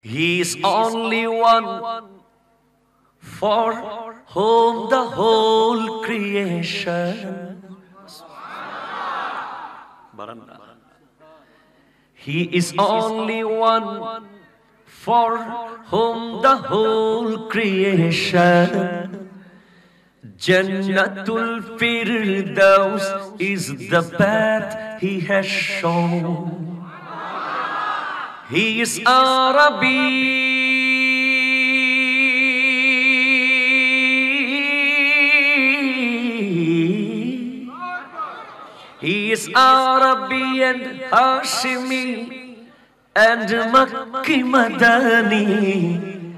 He is only one for whom the whole creation. He is only one for whom the whole creation. Jannatul Firdaus is the path he has shown. He is Arabi. He is Arabi and Hashimi and Makki Madani.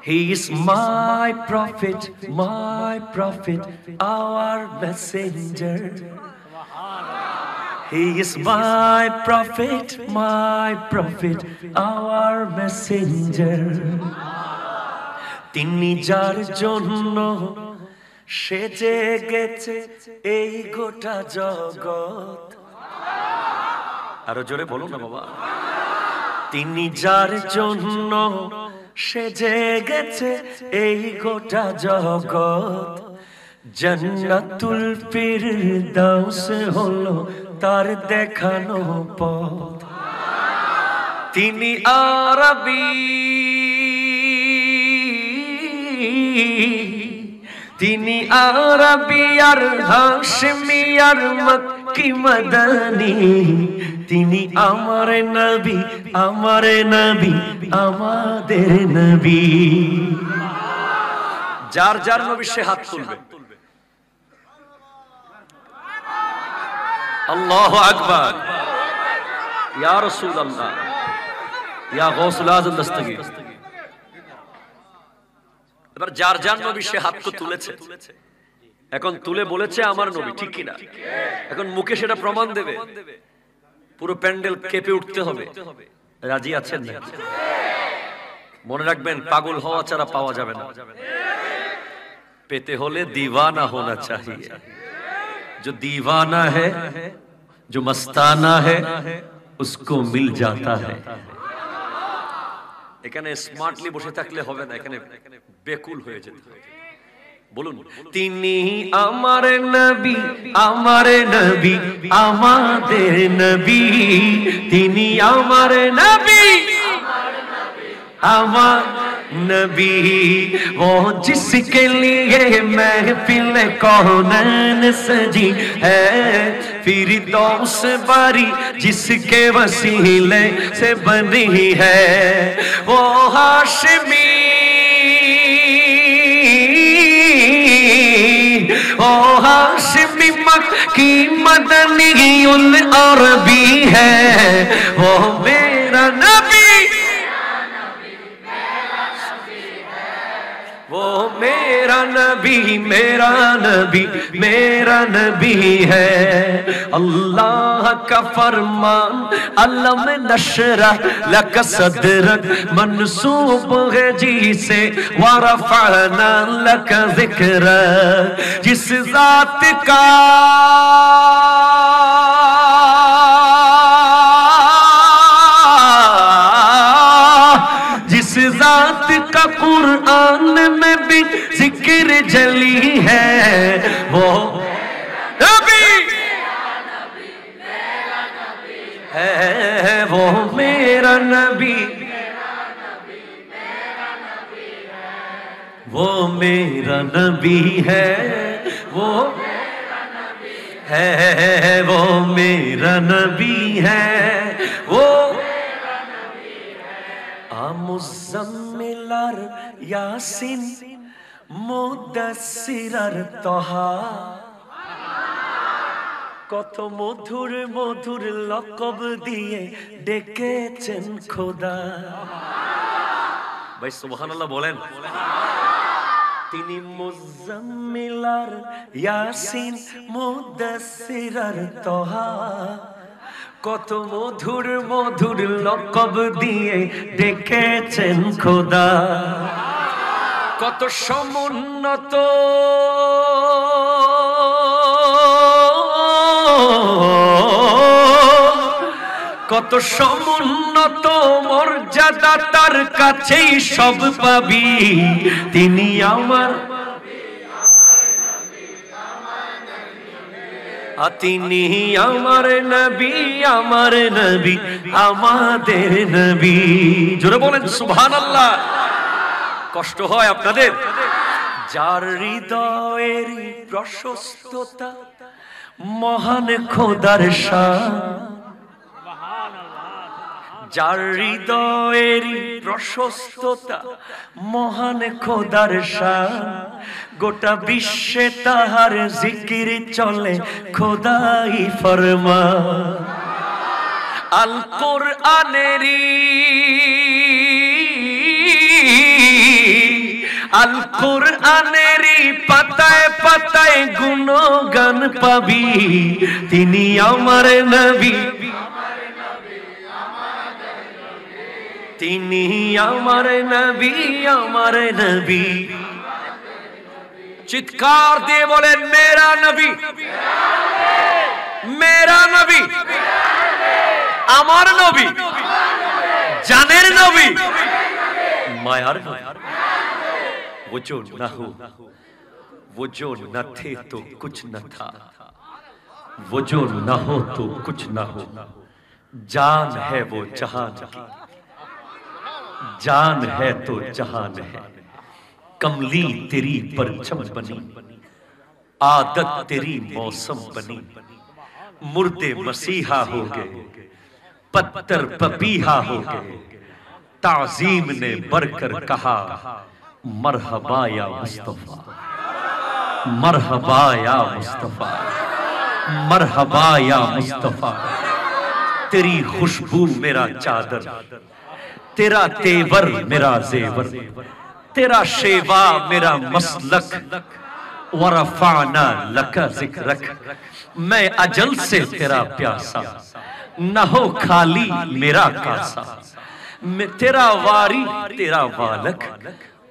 He is my prophet, my prophet, our messenger. He is my prophet, my prophet, our messenger. তিনি যার জন্য সেজে গেছে এই গোটা জগৎ আরো জোরে বলো না বাবা তিনি যার জন্য সেজে গেছে এই গোটা জগৎ জন্নাতুল ফিরদাউস হলো তার দেখানো পথ তিনি আরবি তিনি আরবি আর হাসমি আর মক্কি মদনী তিনি আমার নবি আমার নবি আমাদের নবি যার যার নবী সে হাত তুলবে আল্লাহ আকবর ইয়া আল্লাহ ইয়া এবার যার নবী সে তুলেছে এখন তুলে বলেছে আমার নবী ঠিক কিনা এখন মুখে সেটা প্রমাণ দেবে পুরো প্যান্ডেল কেঁপে উঠতে হবে রাজি আছেন না মনে রাখবেন পাগল হওয়া ছাড়া পাওয়া যাবে না পেতে হলে দিওয়ানা হোনা চাহিয়ে جو دیوانہ ہے جو مستانہ ہے اس کو مل جاتا ہے اسمارٹلی بوستے اکلے ہوگا بےکول ہوتی نبی تینی تین نبی ہوا نبی وہ جس کے لیے محفل کونین سجی ہے پھر تو اس باری جس کے وسیلے سے بنی ہے وہ ہاشمی وہ ہاشمی مکی مدنی ان عربی ہے وہ میرا نبی میرا نبی میرا نبی میرا نبی ہے اللہ کا فرمان علم نشرہ لک صدر ہے جی سے لکا ذکر جس ذات کا جلی ہے وہ نبی وہ میرا نبی وہ میرا نبی ہے وہ ہے وہ میرا نبی ہے وہ میرا نبی ہے آ مزملر یاسین মুদাসিরার তহা কত মধুর মধুর লকব দিয়ে ডেকেছেন খোদা ভাই সুবহানাল্লাহ বলেন তিনি মুজাম্মিলার ইয়াসিন মুদাসিরার তহা কত মধুর মধুর লকব দিয়ে ডেকেছেন খোদা কত সমুন্নত কত সমুন্নত মর্যাদা তার কাছেই সব পাবি তিনি আমার তিনি আমার নবী আমার নবী আমাদের নবী জোরে বলেন সুহান আল্লাহ কষ্ট হয় আপনাদের যার হৃদয়ের প্রশস্ততা মহান খোদার যার হৃদয়ের প্রশস্ততা মহান খোদার গোটা বিশ্বে তাহার জিকির চলে খোদাই ফরমা আল আনেরি আল আনেরি পাতায় পাতায় গান পাবি তিনি আমার নবী তিনি আমার নবী আমার নবী চিৎকার দিয়ে বলেন মেরা নবী মেরা নবী আমার নবী জানের নবী মায়ার নবী وہ جو نہ ہو وہ جو نہ تھے تو کچھ نہ تھا وہ جو نہ ہو تو کچھ نہ ہو جان ہے وہ جہان کی جان ہے تو جہان ہے کملی تیری پرچم بنی عادت تیری موسم بنی مرد مسیحہ ہو گئے پتر پپیہ ہو گئے تعظیم نے بڑھ کر کہا مرحبا یا مصطفیٰ مرحبا یا مصطفیٰ مرحبا یا مصطفیٰ تیری خوشبو میرا چادر تیرا تیور میرا زیور تیرا شیوا میرا مسلک ورفانا لکا ذکرک میں اجل سے تیرا پیاسا نہ ہو کھالی میرا کاسا تیرا واری تیرا والک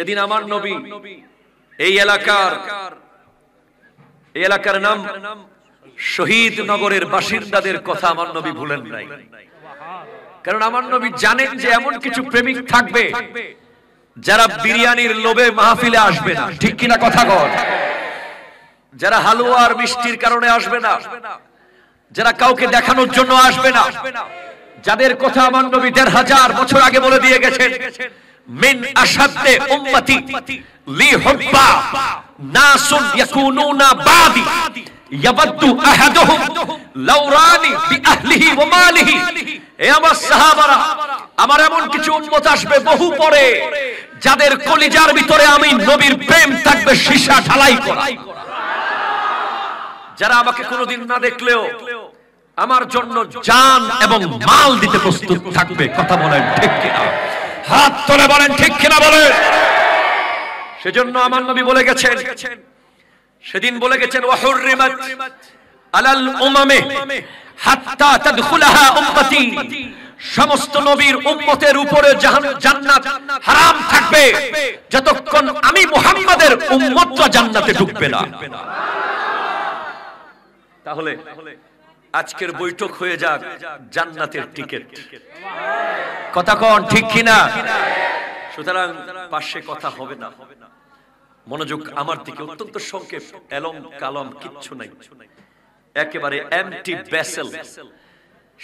সেদিন আমার নবী এই এলাকার এই এলাকার নাম শহীদ নগরের বাসিন্দাদের কথা আমার নবী ভুলেন নাই কারণ আমার নবী জানেন যে এমন কিছু প্রেমিক থাকবে যারা বিরিয়ানির লোভে মাহফিলে আসবে না ঠিক কিনা কথা কর যারা হালুয়া আর মিষ্টির কারণে আসবে না যারা কাউকে দেখানোর জন্য আসবে না যাদের কথা আমার নবী দেড় হাজার বছর আগে বলে দিয়ে গেছেন আমার এমন কিছু উন্মত আসবে বহু পরে যাদের কলিজার ভিতরে আমি নবীর প্রেম থাকবে সীসা ঢালাই করা যারা আমাকে কোনোদিন না দেখলেও আমার জন্য জান এবং মাল দিতে প্রস্তুত থাকবে কথা বলেন ঠিক কিনা হাত তোলে বলেন ঠিক কিনা বলে সেজন্য আমার নবী বলে গেছেন সেদিন বলে গেছেন ওয়াহুরিমাত আলাল উমামে হাত্তা তাদখুলাহা উম্মতি সমস্ত নবীর উম্মতের উপরে জান্নাত হারাম থাকবে যতক্ষণ আমি মুহাম্মাদের উম্মতরা জান্নাতে ঢুকবে না তাহলে আজকের বৈঠক হয়ে যাক জান্নাতের টিকিট কথা কন ঠিক কিনা সুতরাং পাশে কথা হবে না মনোযোগ আমার দিকে অত্যন্ত সংক্ষেপ এলম কালম কিচ্ছু নাই একেবারে এমটি ব্যাসেল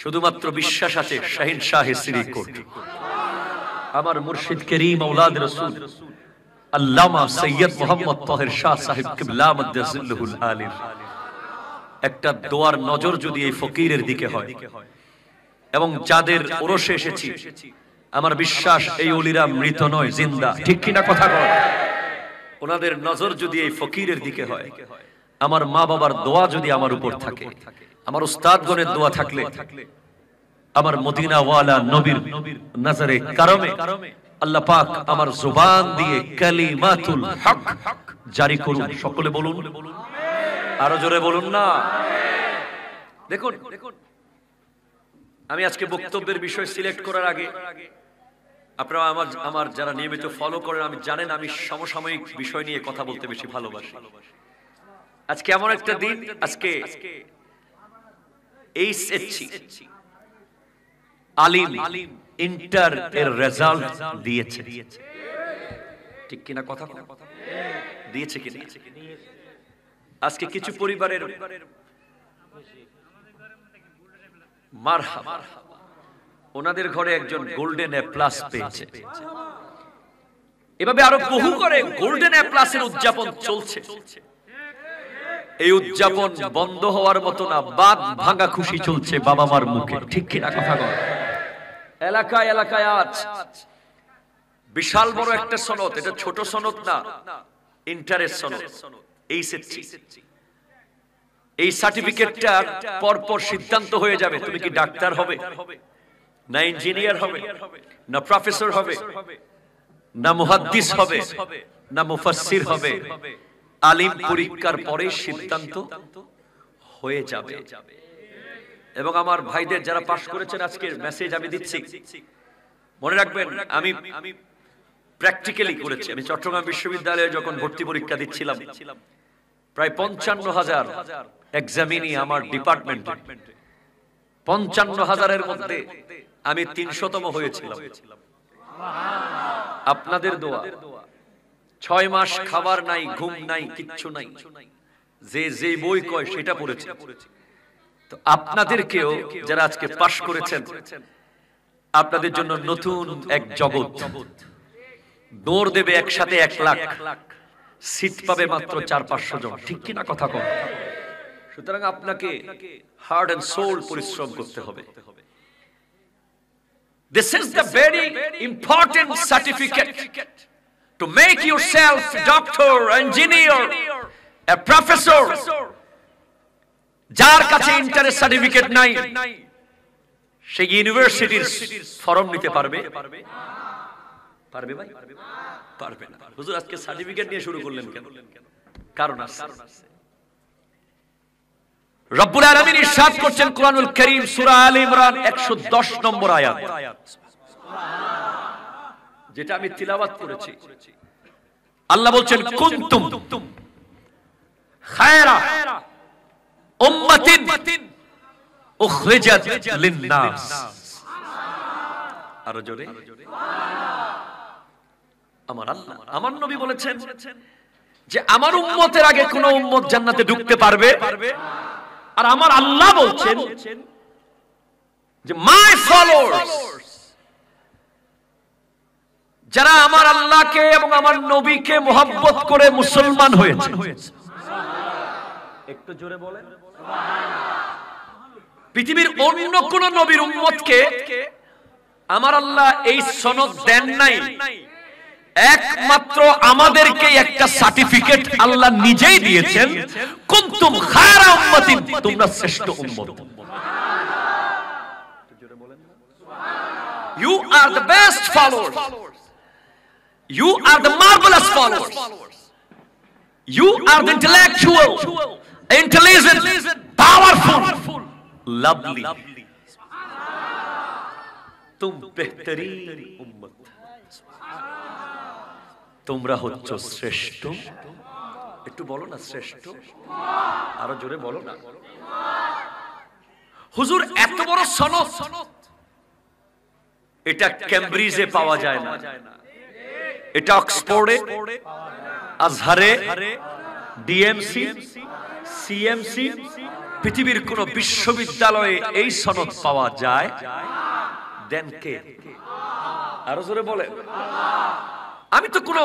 শুধুমাত্র বিশ্বাস আছে শাহিন শাহে শ্রীকোট আমার মুর্শিদ করিম ঔলাদ রসুল আল্লামা সৈয়দ মোহাম্মদ তহের শাহ সাহেব কিবলা মদ্দাজিল্লুল আলির একটা দোয়ার নজর যদি এই ফকিরের দিকে হয় এবং যাদের ওরসে এসেছি আমার বিশ্বাস এই অলিরা মৃত নয় জিন্দা ঠিক কিনা কথা কয় ওনাদের নজর যদি এই ফকিরের দিকে হয় আমার মা বাবার দোয়া যদি আমার উপর থাকে আমার উস্তাদগণের দোয়া থাকলে আমার মদিনাওয়ালা নবীর নজরে কারমে আল্লাহ পাক আমার জুবান দিয়ে কালিমাতুল হক জারি করুন সকলে বলুন আরো জোরে বলুন না দেখুন আমি আজকে বক্তব্যের বিষয় সিলেক্ট করার আগে আপনারা আমার আমার যারা নিয়মিত ফলো করেন আমি জানেন আমি সমসাময়িক বিষয় নিয়ে কথা বলতে বেশি ভালোবাসি আজকে এমন একটা দিন আজকে এইচএসসি আলিম ইন্টার এর রেজাল্ট দিয়েছে ঠিক কিনা কথা দিয়েছে কিনা আজকে কিছু পরিবারের ওনাদের ঘরে একজন গোল্ডেন প্লাস পেয়েছে এভাবে আরো বহু করে গোল্ডেন প্লাসের উদযাপন চলছে এই উদযাপন বন্ধ হওয়ার মতো না বাদ ভাঙা খুশি চলছে বাবা মার মুখে ঠিক কিনা কথা কর এলাকায় এলাকায় আজ বিশাল বড় একটা সনদ এটা ছোট সনদ না ইন্টারেস্ট সনদ এই সেটটি এই সার্টিফিকেটটার পরপর সিদ্ধান্ত হয়ে যাবে তুমি কি ডাক্তার হবে না ইঞ্জিনিয়ার হবে না প্রফেসর হবে না মুহাদ্দিস হবে না মুফাসসির হবে আলিম পরীক্ষার পরে সিদ্ধান্ত হয়ে যাবে এবং আমার ভাইদের যারা পাস করেছেন আজকের মেসেজ আমি দিচ্ছি মনে রাখবেন আমি প্র্যাকটিক্যালি করেছি আমি চট্টগ্রাম বিশ্ববিদ্যালয়ে যখন ভর্তি পরীক্ষা দিচ্ছিলাম প্রায় পঞ্চান্ন হাজার এক্সামিনি আমার ডিপার্টমেন্টে পঞ্চান্ন হাজারের মধ্যে আমি তিনশতম হয়েছিলাম আপনাদের দোয়া ছয় মাস খাবার নাই ঘুম নাই কিচ্ছু নাই যে যে বই কয় সেটা পড়েছে তো আপনাদেরকেও যারা আজকে পাশ করেছেন আপনাদের জন্য নতুন এক জগৎ দৌড় দেবে একসাথে এক লাখ লাখ সিট পাবে মাত্র চার পাঁচশো জন ঠিক কিনা কথা কম সুতরাং আপনাকে হার্ড অ্যান্ড সোল পরিশ্রম করতে হবে This is the very important certificate to make yourself a doctor, engineer, a professor. যার কাছে ইন্টারেস্ট সার্টিফিকেট নাই সে ইউনিভার্সিটির ফর্ম নিতে পারবে না পারবে ভাই পারবে না হুজুর আজকে সার্টিফিকেট নিয়ে শুরু করলেন কেন কারণ আছে রব্বুল আলামিন ইরশাদ করছেন কোরআনুল কারীম সূরা আল ইমরান 110 নম্বর আয়াত যেটা আমি তিলাওয়াত করেছি আল্লাহ বলছেন কুনতুম খায়রা উম্মাতিন উখরিজাত লিন-নাস আরো জোরে সুবহানাল্লাহ আমার আল্লাহ আমার নবী বলেছেন যে আমার উম্মতের আগে কোন উম্মত জান্নাতে ঢুকতে পারবে আর আমার আল্লাহ বলছেন যে মাই ফলোয়ার্স যারা আমার আল্লাহকে এবং আমার নবীকে মোহাব্বত করে মুসলমান হয়েছে একটু জোরে বলেন পৃথিবীর অন্য কোন নবীর উম্মতকে আমার আল্লাহ এই সনদ দেন নাই একমাত্র আমাদেরকে একটা সার্টিফিকেট আল্লাহ নিজেই দিয়েছেন কুনতুম খায়রা উম্মতি তোমরা শ্রেষ্ঠ উম্মত you are the best followers you are the marvellous followers you are the intellectual intelligent powerful lovely তুম বেহতরিন উম্মত তোমরা হচ্ছ শ্রেষ্ঠ একটু বলো না শ্রেষ্ঠ আরো জোরে বলো না হুজুর এত বড় সনদ এটা ক্যামব্রিজে পাওয়া যায় না এটা অক্সফোর্ডে আজহারে ডিএমসি সিএমসি পৃথিবীর কোন বিশ্ববিদ্যালয়ে এই সনদ পাওয়া যায় দেন কে আরো জোরে বলে আমি তো কোনো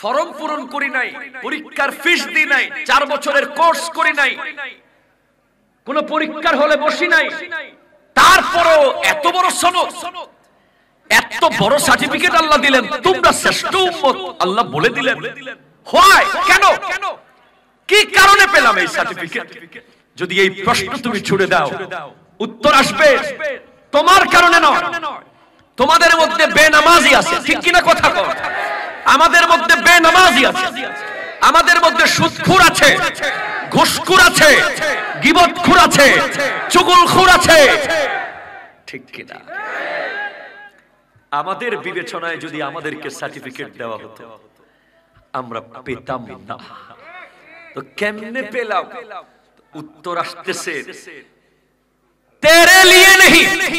ফর্ম পূরণ করি নাই পরীক্ষার ফিস দি নাই চার বছরের কোর্স করি নাই কোন পরীক্ষার হলে বসি নাই তারপরও এত বড় সনদ এত বড় সার্টিফিকেট আল্লাহ দিলেন তোমরা শ্রেষ্ঠ উম্মত আল্লাহ বলে দিলেন হয় কেন কি কারণে পেলাম এই সার্টিফিকেট যদি এই প্রশ্ন তুমি ছুড়ে দাও উত্তর আসবে তোমার কারণে নয় তোমাদের মধ্যে বেনামাজি আছে ঠিক কিনা কথা কর আমাদের মধ্যে বেনামাজি আছে আমাদের মধ্যে সুদখুর আছে ঘুষখুর আছে গিবতখুর আছে চুগুলখুর আছে ঠিক কিনা আমাদের বিবেচনায় যদি আমাদেরকে সার্টিফিকেট দেওয়া হতো আমরা পেতাম না তো কেমনে পেলাম উত্তর আসতেছে তেরে লিয়ে নেই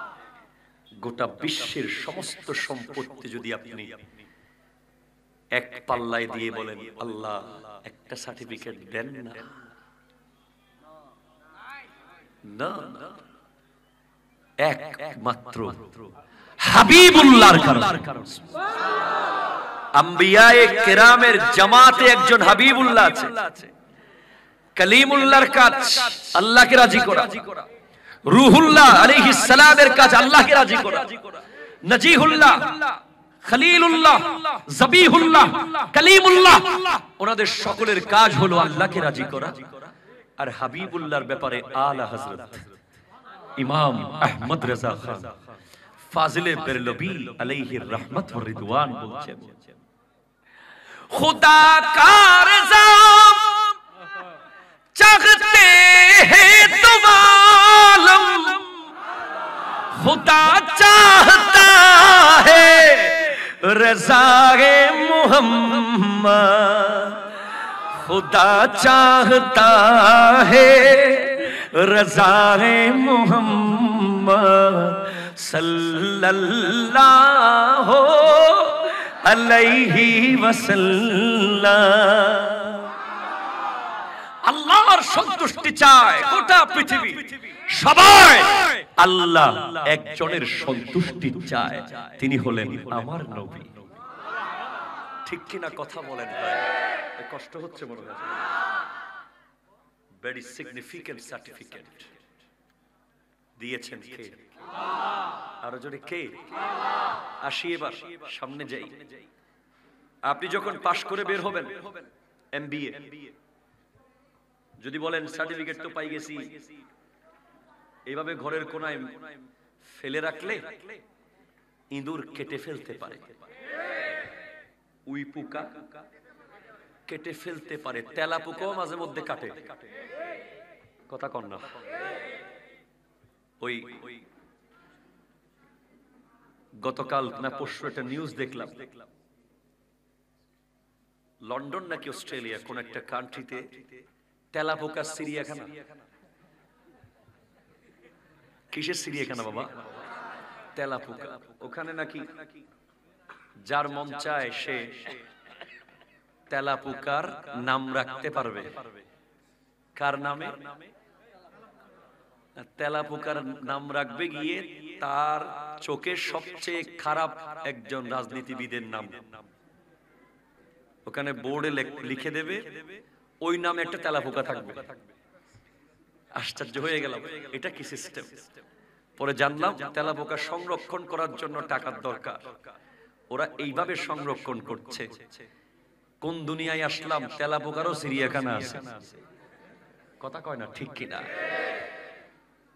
গোটা বিশ্বের সমস্ত সম্পত্তি যদি আপনি এক পাল্লায় দিয়ে বলেন আল্লাহ একটা সার্টিফিকেট দেন না একমাত্র আম্বিয়ায়ে কেরামের জামাতে একজন হাবিবুল্লাহ আছে কালিমুল্লাহর কাজ আল্লাহকে রাজি করা রুহুল্লাহ আলাইহিস সালামের কাজ আল্লাহকে রাজি করা নজিহুল্লাহ খলিলুল্লাহ জবিহুল্লাহ কলিমুল্লাহ ওনাদের সকলের কাজ হলো আল্লাহকে রাজি করা আর হাবিবুল্লাহর ব্যাপারে আলা হযরত ইমাম আহমদ রেজা খান ফাজিলে বেরলবি আলাইহির রহমত ওয়া রিদওয়ান বলছেন খুদা কা রেজা চাহতে হে তোমার عالم خدا چاہتا ہے رضا محمد خدا چاہتا ہے رضا محمد صلی اللہ علیہ وسلم اللہ اور سنتشتی چاہے کوٹا پیچھے সবাই আল্লাহ একজনের সন্তুষ্টি চায় তিনি হলেন আমার নবী ঠিক কিনা কথা বলেন কষ্ট হচ্ছে মনে হয় ভেরি সিগনিফিকেন্ট সার্টিফিকেট দিয়েছেন কে আরো জোরে কে আসি এবার সামনে যাই আপনি যখন পাশ করে বের হবেন এমবিএ যদি বলেন সার্টিফিকেট তো পাই গেছি এইভাবে ঘরের কোনায় ফেলে রাখলে ইঁদুর কেটে ফেলতে পারে উই পোকা কেটে ফেলতে পারে তেলা পোকাও মাঝে মধ্যে কাটে কথা কন না ওই গতকাল না পরশু একটা নিউজ দেখলাম লন্ডন নাকি অস্ট্রেলিয়া কোন একটা কান্ট্রিতে তেলাপোকা সিরিয়াখানা কিসের সিঁড়ি এখানে বাবা তেলা তেলাপোকা ওখানে নাকি যার মন চায় সে তেলা তেলাপোকার নাম রাখতে পারবে কার নামে তেলা তেলাপোকার নাম রাখবে গিয়ে তার চোখের সবচেয়ে খারাপ একজন রাজনীতিবিদের নাম ওখানে বোর্ডে লিখে দেবে ওই নামে একটা তেলা তেলাপোকা থাকবে আশ্চর্য হয়ে গেলাম এটা কি সিস্টেম পরে জানলাম তেলা পোকা সংরক্ষণ করার জন্য টাকার দরকার ওরা এইভাবে সংরক্ষণ করছে কোন দুনিয়ায় আসলাম তেলা পোকারও সিরিয়াখানা আছে কথা কয় না ঠিক কিনা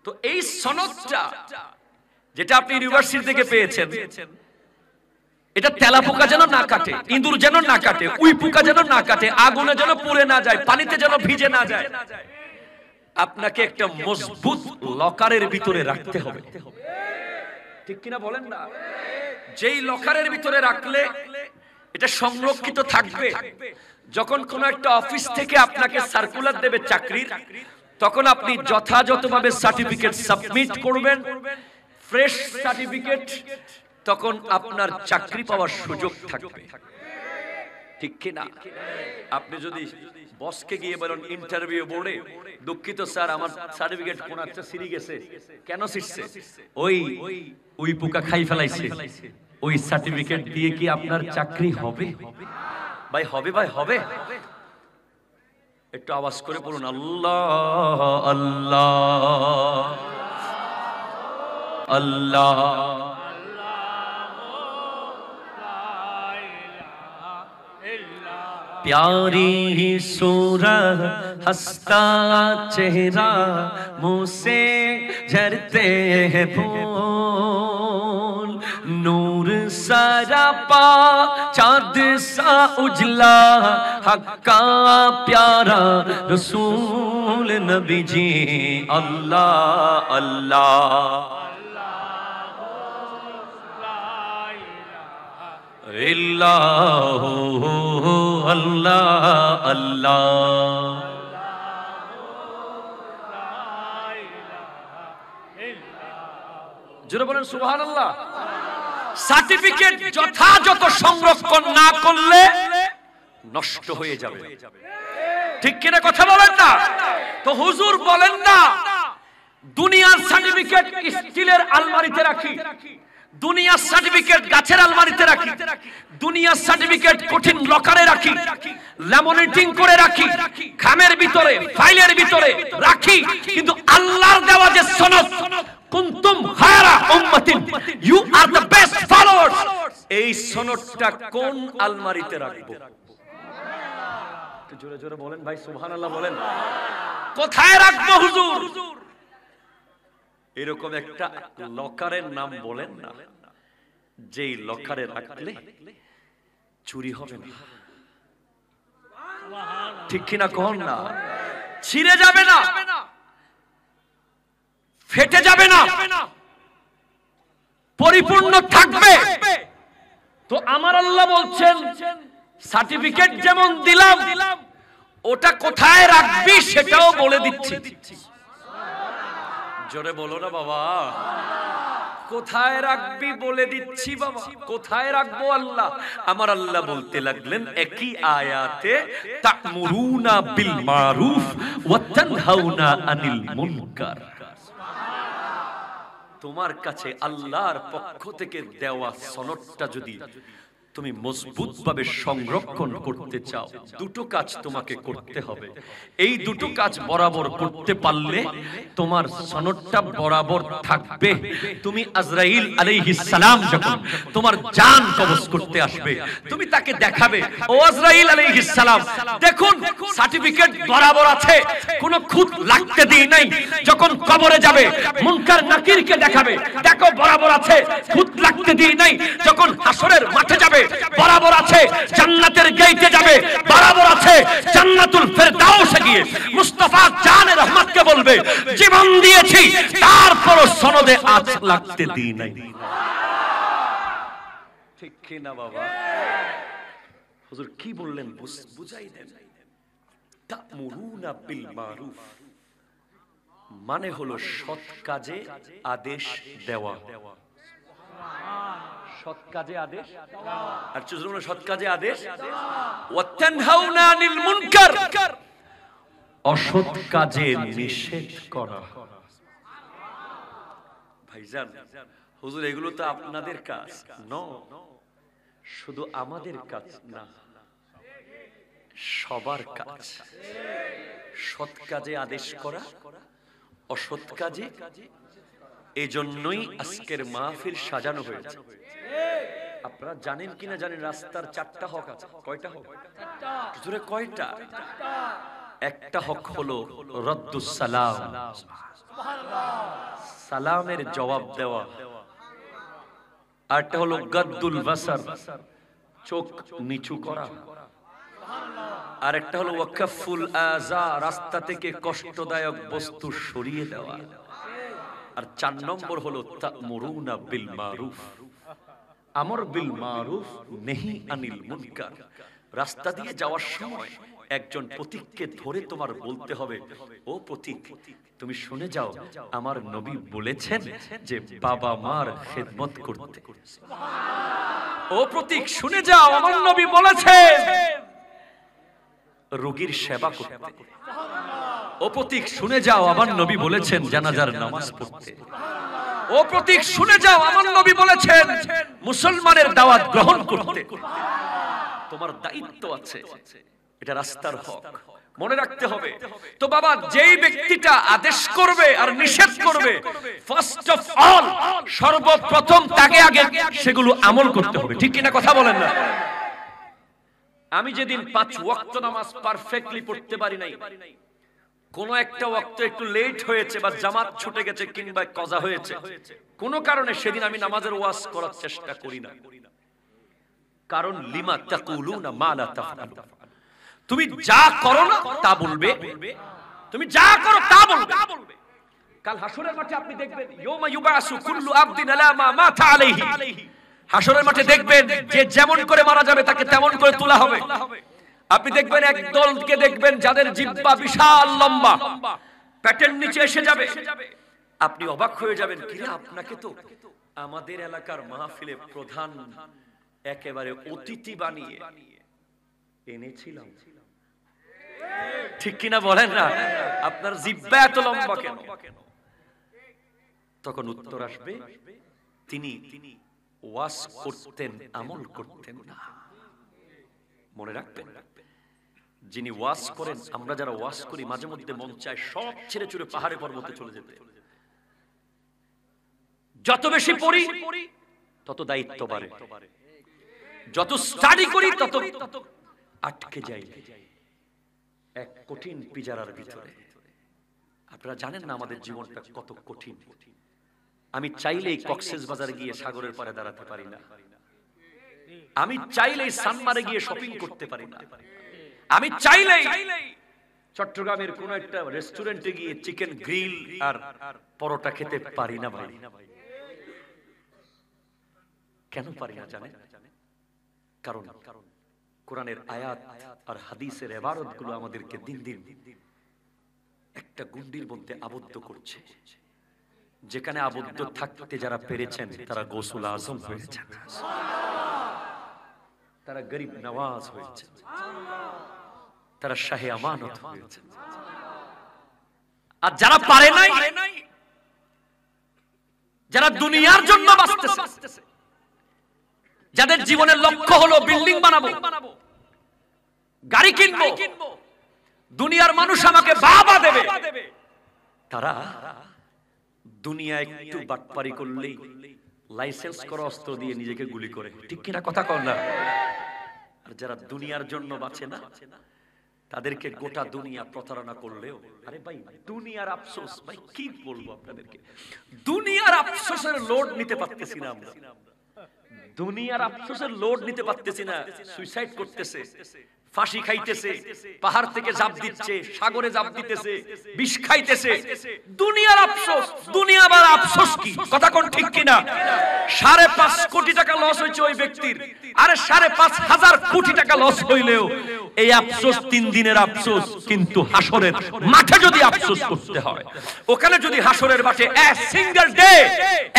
তো এই সনদটা যেটা আপনি ইউনিভার্সিটি থেকে পেয়েছেন এটা তেলা পোকা যেন না কাটে ইঁদুর যেন না কাটে উই পোকা যেন না কাটে আগুনে যেন পুড়ে না যায় পানিতে যেন ভিজে না যায় আপনাকে একটা মজবুত লকারের ভিতরে রাখতে হবে ঠিক কিনা বলেন না যেই লকারের ভিতরে রাখলে এটা সংরক্ষিত থাকবে যখন কোন একটা অফিস থেকে আপনাকে সার্কুলার দেবে চাকরির তখন আপনি যথাযথভাবে সার্টিফিকেট সাবমিট করবেন ফ্রেশ সার্টিফিকেট তখন আপনার চাকরি পাওয়ার সুযোগ থাকবে ঠিক কিনা আপনি যদি বসকে গিয়ে বলেন ইন্টারভিউ বোর্ডে দুঃখিত স্যার আমার সার্টিফিকেট কোন একটা সিঁড়ি গেছে কেন সিটছে ওই ওই পোকা খাই ফেলাইছে ওই সার্টিফিকেট দিয়ে কি আপনার চাকরি হবে ভাই হবে ভাই হবে একটু আওয়াজ করে পড়ুন আল্লাহ আল্লাহ আল্লাহ پیاری ہی سور ہستا چہرہ منہ سے جھرتے ہیں بو نور سارا پا چاند سا اجلا حق کا پیارا رسول نبی نجی اللہ اللہ ইল্লাহ আল্লাহ আল্লাহ আল্লাহ সার্টিফিকেট যথাযথ সংরক্ষণ না করলে নষ্ট হয়ে যাবে ঠিক কিনা কথা বলেন না তো হুজুর বলেন না দুনিয়ার সার্টিফিকেট স্টিলের আলমারিতে রাখি দুনিয়ার সার্টিফিকেট গাছের আলমারিতে রাখি দুনিয়ার সার্টিফিকেট কঠিন লকারে রাখি ল্যামিনেটিং করে রাখি খামের ভিতরে ফাইলের ভিতরে রাখি কিন্তু আল্লাহর দেওয়া যে সনদ কুনতুম খায়রা উম্মাতিন you are the best followers এই সনদটা কোন আলমারিতে রাখবো জোরে জোরে বলেন ভাই সুবহানাল্লাহ বলেন কোথায় রাখবো হুজুর এরকম একটা লকারের নাম বলেন না যেই লকারে রাখলে চুরি হবে না ঠিক কিনা কন না ছিঁড়ে যাবে না ফেটে যাবে না পরিপূর্ণ থাকবে তো আমার আল্লাহ বলছেন সার্টিফিকেট যেমন দিলাম ওটা কোথায় রাখবি সেটাও বলে দিচ্ছি জোরে বলো না বাবা কোথায় রাখবি বলে দিচ্ছি বাবা কোথায় রাখবো আল্লাহ আমার আল্লাহ বলতে লাগলেন একই আয়াতে তাকমুরুনা বিল মারুফ ওয়া তানহাউনা আনিল মুনকার তোমার কাছে আল্লাহর পক্ষ থেকে দেওয়া সনদটা যদি তুমি মজবুত ভাবে সংরক্ষণ করতে চাও দুটো কাজ তোমাকে করতে হবে এই দুটো কাজ বরাবর করতে পারলে তোমার সনদটা বরাবর থাকবে তুমি আজরাইল আলাইহিস সালাম যখন তোমার জান কবজ করতে আসবে তুমি তাকে দেখাবে ও আজরাইল আলাইহিস সালাম দেখুন সার্টিফিকেট বরাবর আছে কোনো খুঁত লাগতে দিই নাই যখন কবরে যাবে মুনকার নাকিরকে দেখাবে দেখো বরাবর আছে খুঁত লাগতে দিই নাই যখন হাসরের মাঠে যাবে বরাবর আছে জান্নাতের গেইটে যাবে বরাবর আছে জান্নাতুল ফেরদাউসে গিয়ে মুস্তাফা জানে রহমতকে বলবে জীবন দিয়েছি তারপর সনদে আজ লাগতে দিই নাই ঠিক কি না বাবা হুজুর কি বললেন বুঝাই দেন তামুরুনা বিল মারুফ মানে হলো সৎ কাজে আদেশ দেওয়া সৎ কাজে আদেশ আর সৎ কাজে আদেশ অসৎ কাজে নিষেধ করা হুজুর এগুলো তো আপনাদের কাজ ন শুধু আমাদের কাজ না সবার কাজ সৎ কাজে আদেশ করা অসৎ কাজে এজন্যই আজকের মাহফিল সাজানো হয়েছে আপনারা জানেন কিনা জানেন রাস্তার চারটা হক আছে কয়টা হক জোরে কয়টা একটা হক হলো রদ্দুস সালাম সালামের জবাব দেওয়া আরটা হলো গাদ্দুল বাসার চোখ নিচু করা আর একটা হলো ওয়াকফুল আজা রাস্তা থেকে কষ্টদায়ক বস্তু সরিয়ে দেওয়া আর চার নম্বর হলো তামুরুনা বিল মারুফ আমর বিল মারুফ নেহি আনিল মুনকার রাস্তা দিয়ে যাওয়ার সময় একজন প্রতীককে ধরে তোমার বলতে হবে ও প্রতীক তুমি শুনে যাও আমার নবী বলেছেন যে বাবা মার খেদমত করতে ও প্রতীক শুনে যাও আমার নবী বলেছেন রোগীর সেবা করতে ও প্রতীক শুনে যাও আমার নবী বলেছেন জানাজার নামাজ পড়তে ও প্রতীক শুনে যাও আমার নবী বলেছেন মুসলমানের দাওয়াত গ্রহণ করতে তোমার দায়িত্ব আছে এটা রাস্তার হক মনে রাখতে হবে তো বাবা যেই ব্যক্তিটা আদেশ করবে আর নিষেধ করবে ফার্স্ট অফ অল সর্বপ্রথম তাকে আগে সেগুলো আমল করতে হবে ঠিক কিনা কথা বলেন না আমি যেদিন পাঁচ ওয়াক্ত নামাজ পারফেক্টলি পড়তে পারি নাই কোন একটা ওয়াক্ত একটু লেট হয়েছে বা জামাত ছুটে গেছে কিংবা কজা হয়েছে কোন কারণে সেদিন আমি নামাজের ওয়াজ করার চেষ্টা করি না কারণ লিমা তাকুলুনা মা লা তাফআলু তুমি যা করো না তা বলবে তুমি যা করো তা বলবে কাল হাসরের মাঠে আপনি দেখবেন ইয়াউমা ইউবাসু কুল্লু আবদিন আলা মা মাতা আলাইহি হাসরের মাঠে দেখবেন যে যেমন করে মারা যাবে তাকে তেমন করে তোলা হবে আপনি দেখবেন এক দলকে দেখবেন যাদের জিব্বা বিশাল লম্বা প্যাটের নিচে এসে যাবে আপনি অবাক হয়ে যাবেন কিরে আপনাকে তো আমাদের এলাকার মাহফিলে প্রধান একেবারে অতিথি বানিয়ে এনেছিলাম ঠিক কিনা বলেন না আপনার জিব্বা এত লম্বা কেন তখন উত্তর আসবে তিনি ওয়াস করতেন আমল করতেন না মনে রাখবেন না যিনি ওয়াস করেন আমরা যারা ওয়াস করি মাঝে মধ্যে মন চায় সব ছেড়ে চুড়ে পাহাড়ে পর্বতে চলে যেতে যত বেশি পড়ি তত দায়িত্ব বাড়ে যত স্টাডি করি তত আটকে যাই এক কঠিন পিজারার ভিতরে আপনারা জানেন না আমাদের জীবনটা কত কঠিন আমি চাইলেই কক্সেস বাজার গিয়ে সাগরের পারে দাঁড়াতে পারি না আমি চাইলেই সানমারে গিয়ে শপিং করতে পারি না আমি চাইলেই চট্টগ্রামের কোন একটা রেস্টুরেন্টে গিয়ে চিকেন গ্রিল আর পরোটা খেতে পারি না ভাই কেন পারি না জানে কারণ কোরআনের আয়াত আর হাদিসের এবারত গুলো আমাদেরকে দিন দিন একটা গুন্ডির মধ্যে আবদ্ধ করছে যেখানে আবদ্ধ থাকতে যারা পেরেছেন তারা গোসুল আজম হয়েছেন তারা গরিব নওয়াজ হয়েছে তারা শাহে আমানত হয়েছে আর যারা পারে নাই যারা দুনিয়ার জন্য বাঁচতেছে যাদের জীবনের লক্ষ্য হলো বিল্ডিং বানাবো গাড়ি কিনবো দুনিয়ার মানুষ আমাকে বাবা দেবে তারা দুনিয়া একটু বাটপারি করলেই লাইসেন্স করা অস্ত্র দিয়ে নিজেকে গুলি করে ঠিক কিনা কথা কর না আর যারা দুনিয়ার জন্য বাঁচে না তাদেরকে গোটা দুনিয়া প্রতারণা করলেও আরে ভাই দুনিয়ার আফসোস ভাই কি বলবো আপনাদেরকে দুনিয়ার আফসোসের লোড নিতে পারতেছি না আমরা দুনিয়ার আফসোসের লোড নিতে পারতেছি না সুইসাইড করতেছে ফাঁসি খাইতেছে পাহাড় থেকে জাপ দিচ্ছে সাগরে জাপ দিতেছে বিষ খাইতেছে দুনিয়ার আফসোস দুনিয়া আমার আফসোস কি কথা কোন ঠিক কিনা সাড়ে পাঁচ কোটি টাকা লস হয়েছে ওই ব্যক্তির আরে সাড়ে পাঁচ হাজার কোটি টাকা লস হইলেও এই আফসোস তিন দিনের আফসোস কিন্তু হাসরের মাঠে যদি আফসোস করতে হয় ওখানে যদি হাসরের মাঠে এক সিঙ্গেল ডে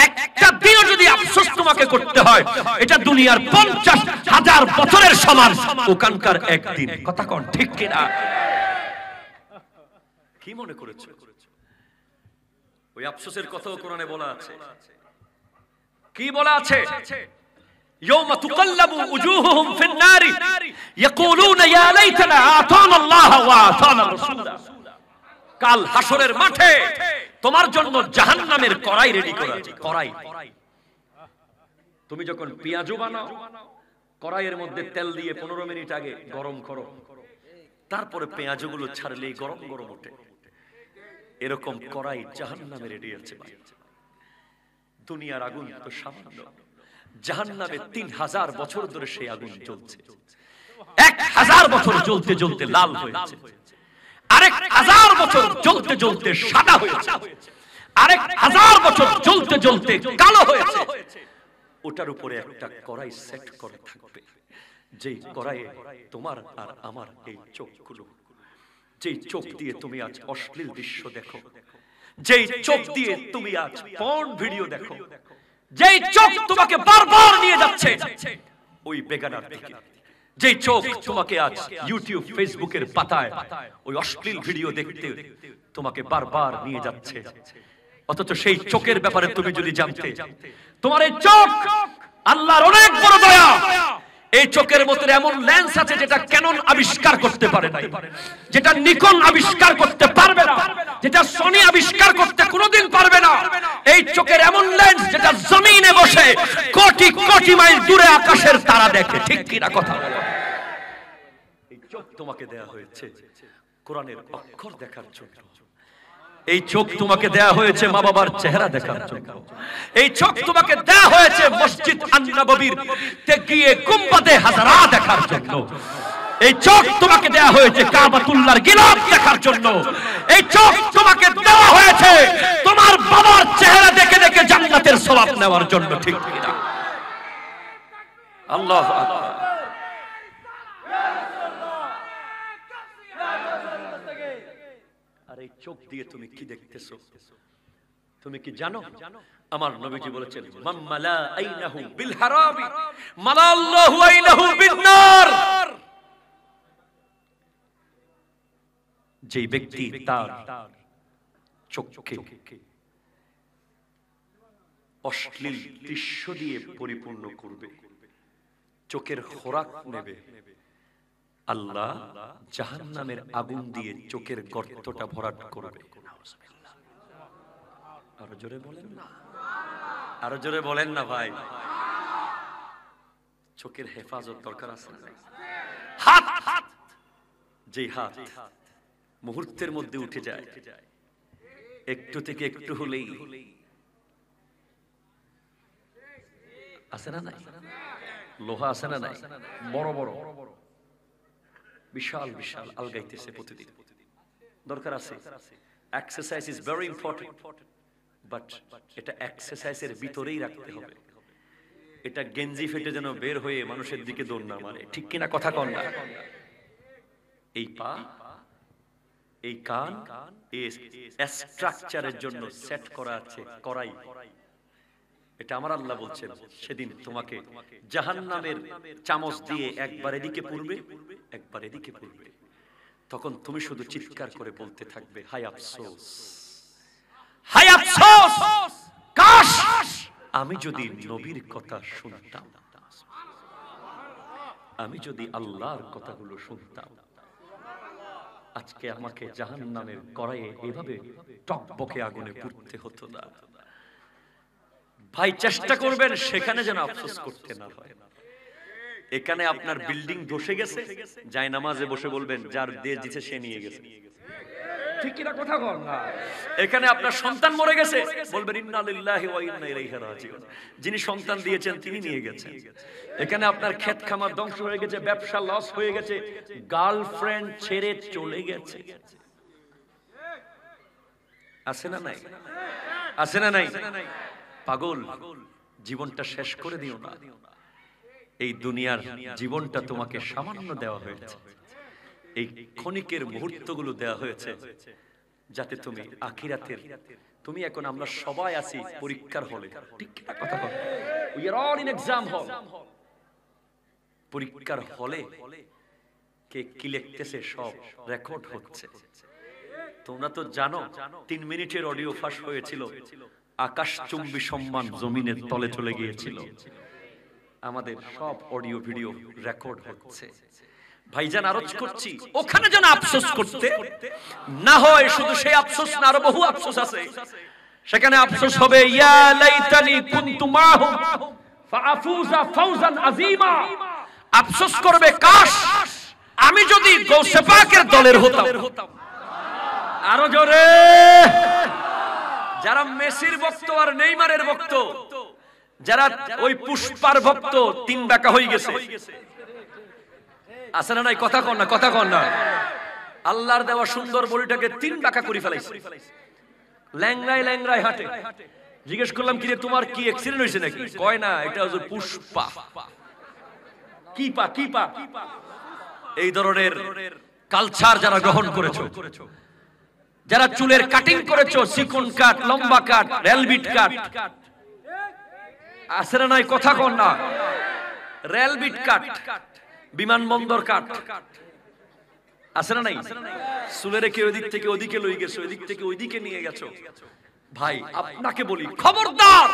একটা দিনও যদি আফসোস তোমাকে করতে হয় এটা দুনিয়ার পঞ্চাশ হাজার বছরের সমান ওখানকার একদিন কথা কন ঠিক কিনা কি মনে করেছো ওই আফসোসের কথাও কোরআনে বলা আছে কি বলা আছে يوم تقلب وجوههم في النار يقولون يا ليتنا اعطانا الله واعطانا الرسول কাল হাসরের মাঠে তোমার জন্য জাহান্নামের কড়াই রেডি করা আছে কড়াই তুমি যখন পেঁয়াজু বানাও কড়াইয়ের মধ্যে তেল দিয়ে পনেরো মিনিট আগে গরম করো তারপরে পেঁয়াজগুলো ছাড়লেই গরম গরম ওঠে এরকম কড়াই জাহান্নামে রেডি আছে দুনিয়ার আগুন তো সামান্য জাহান নামে তিন হাজার বছর ধরে সেই আগুন চলছে এক হাজার বছর জ্বলতে জ্বলতে লাল হয়েছে আরেক হাজার বছর জ্বলতে জ্বলতে সাদা হয়েছে আরেক হাজার বছর জ্বলতে জ্বলতে কালো হয়েছে ওটার উপরে একটা কড়াই সেট করে থাকবে যে কড়াইয়ে তোমার আর আমার এই চোখগুলো যে চোখ দিয়ে তুমি আজ অশ্লীল দৃশ্য দেখো যে চোখ দিয়ে তুমি আজ পর্ন ভিডিও দেখো যেই চোখ তোমাকে বারবার নিয়ে যাচ্ছে ওই বেগানার দিকে যে চোখ তোমাকে আজ ইউটিউব ফেসবুকের পাতায় ওই অশ্লীল ভিডিও দেখতে তোমাকে বারবার নিয়ে যাচ্ছে অথচ সেই চোখের ব্যাপারে তুমি যদি জানতে তোমার এই চোখ আল্লাহর অনেক বড় দয়া এই চোখের মধ্যে এমন লেন্স আছে যেটা ক্যানন আবিষ্কার করতে পারে নাই যেটা নিকন আবিষ্কার করতে পারবে না যেটা সনি আবিষ্কার করতে কোনোদিন পারবে না এই চোখের এমন লেন্স যেটা জমিনে বসে কোটি কোটি মাইল দূরে আকাশের তারা দেখে ঠিক কি না কথা এই চোখ তোমাকে দেয়া হয়েছে কোরআনের অক্ষর দেখার জন্য এই চোখ তোমাকে দেয়া হয়েছে মা বাবার চেহারা দেখার জন্য এই চোখ তোমাকে দেয়া হয়েছে মসজিদ আন্নাবীর গিয়ে গুম্বাদে হাজারা দেখার জন্য এই চোখ তোমাকে দেয়া হয়েছে কাবাতুল্লার গিলাফ দেখার জন্য এই চোখ তোমাকে দেওয়া হয়েছে তোমার বাবার চেহারা দেখে দেখে জান্নাতের সওয়াব নেওয়ার জন্য ঠিক আল্লাহ আল্লাহ এই চোখ দিয়ে তুমি কি দেখতেছ তুমি কি জানো আমার নবীজি বলেছেন মাম্মালা আইনাহু বিল হারামি মালা আল্লাহু আইনাহু বিন যে ব্যক্তি তার চোখকে অশ্লীল দৃশ্য দিয়ে পরিপূর্ণ করবে চোখের খোরাক নেবে আল্লাহ জাহান্নামের আগুন দিয়ে চোখের গর্তটা ভরাট করবে আরো জোরে বলেন না আরো জোরে বলেন না ভাই চোখের হেফাজত দরকার আছে হাত হাত যে হাত মুহূর্তের মধ্যে উঠে যায় একটু থেকে একটু হলেই আছে না নাই লোহা আছে না নাই বড় বড় বিশাল বিশাল আলগাইতেছে প্রতিদিন দরকার আছে exercise is very important but এটা এক্সারসাইজের ভিতরেই রাখতে হবে এটা গেঞ্জি ফেটে যেন বের হয়ে মানুষের দিকে দৌড় না মানে ঠিক কিনা কথা কন না এই পা এই কান স্ট্রাকচারের জন্য সেট করা আছে করাই এটা আমার আল্লাহ বলছেন সেদিন তোমাকে জাহান নামের চামচ দিয়ে একবার এদিকে পড়বে একবার এদিকে পড়বে তখন তুমি শুধু চিৎকার করে বলতে থাকবে হাই আফসোস হাই আফসোস কাশ আমি যদি নবীর কথা শুনতাম আমি যদি আল্লাহর কথাগুলো শুনতাম আজকে আমাকে জাহান নামের কড়াইয়ে এভাবে টকবকে আগুনে পুড়তে হতো না ভাই চেষ্টা করবেন সেখানে যেন আফসোস করতে না হয় এখানে আপনার বিল্ডিং ধসে গেছে যাই নামাজে বসে বলবেন যার দিয়ে জিতে সে নিয়ে গেছে এখানে আপনার সন্তান মরে গেছে বলবেন যিনি সন্তান দিয়েছেন তিনি নিয়ে গেছেন এখানে আপনার ক্ষেত খামার ধ্বংস হয়ে গেছে ব্যবসা লস হয়ে গেছে গার্লফ্রেন্ড ছেড়ে চলে গেছে আছে না নাই আছে না নাই পাগল জীবনটা শেষ করে দিও না এই দুনিয়ার জীবনটা তোমাকে সামান্য দেওয়া হয়েছে এই ক্ষণিকের মুহূর্তগুলো দেওয়া হয়েছে যাতে তুমি আখিরাতের তুমি এখন আমরা সবাই আছি পরীক্ষার হলে ঠিক কথা হবে we are all in exam hall পরীক্ষার হলে কে কি লিখতেছে সব রেকর্ড হচ্ছে তোমরা তো জানো তিন মিনিটের অডিও ফাঁস হয়েছিল আকাশচুম্বী সম্মান জমিনের তলে চলে গিয়েছিল আমাদের সব অডিও ভিডিও রেকর্ড হচ্ছে ভাইজান আরজ করছি ওখানে যেন আফসোস করতে না হয় শুধু সেই আফসোস না আরো বহু আফসোস আছে সেখানে আফসোস হবে ইয়া লাইতানি কুনতু মাহুম ফাআফুজা ফাউজান আযীমা আফসোস করবে কাশ আমি যদি গৌসে পাকের দলের হতাম আরো জোরে যারা মেসির ভক্ত আর নেইমারের ভক্ত যারা ওই পুষ্পার ভক্ত তিন বেকা হয়ে গেছে আছে না নাই কথা কন না কথা কন না আল্লাহর দেওয়া সুন্দর বড়িটাকে তিন বেকা করে ফেলাইছে ল্যাংরায় ল্যাংরায় হাঁটে জিজ্ঞেস করলাম কি রে তোমার কি অ্যাক্সিডেন্ট হয়েছে নাকি কয় না এটা হচ্ছে পুষ্পা কি পা কি পা এই ধরনের কালচার যারা গ্রহণ করেছো যারা চুলের কাটিং করেছো সিকুন কাট লম্বা কাট রেলবিট কাট আসরে নয় কথা কর না রেলবিট কাট বিমানবন্দর কাট আসরে নাই চুলে রেখে ওই দিক থেকে ওদিকে লই গেছো ওই দিক থেকে ওইদিকে নিয়ে গেছো ভাই আপনাকে বলি খবরদার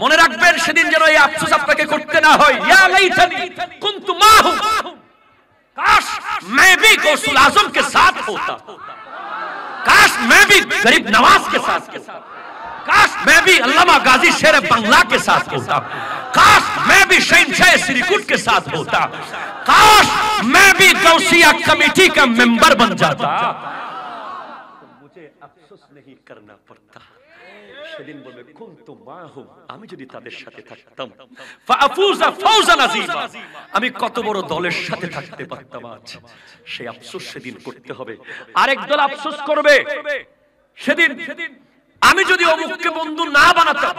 মনে রাখবেন সেদিন যেন এই আফসোস আপনাকে করতে না হয় ইয়া লাইতানি কুনতু মাহু কাশ मैं भी गौसुल आजम के साथ होता میں بھی غریب نواز کے ساتھ کے ساتھ کاش میں بھی علامہ غازی شہر بنگلہ کے ساتھ ہوتا کاش میں بھی شہن شاہ سریکوٹ کے ساتھ ہوتا کاش میں بھی گوسیہ کمیٹی کا ممبر بن جاتا مجھے افسوس نہیں کرنا پڑتا সেদিন বলবে কুন্তু মাহুম আমি যদি তাদের সাথে থাকতাম ফাফুজা আমি কত বড় দলের সাথে থাকতে পারতাম আজ সে আফসোস সেদিন করতে হবে আরেক দল আফসোস করবে সেদিন আমি যদি অমুককে বন্ধু না বানাতাম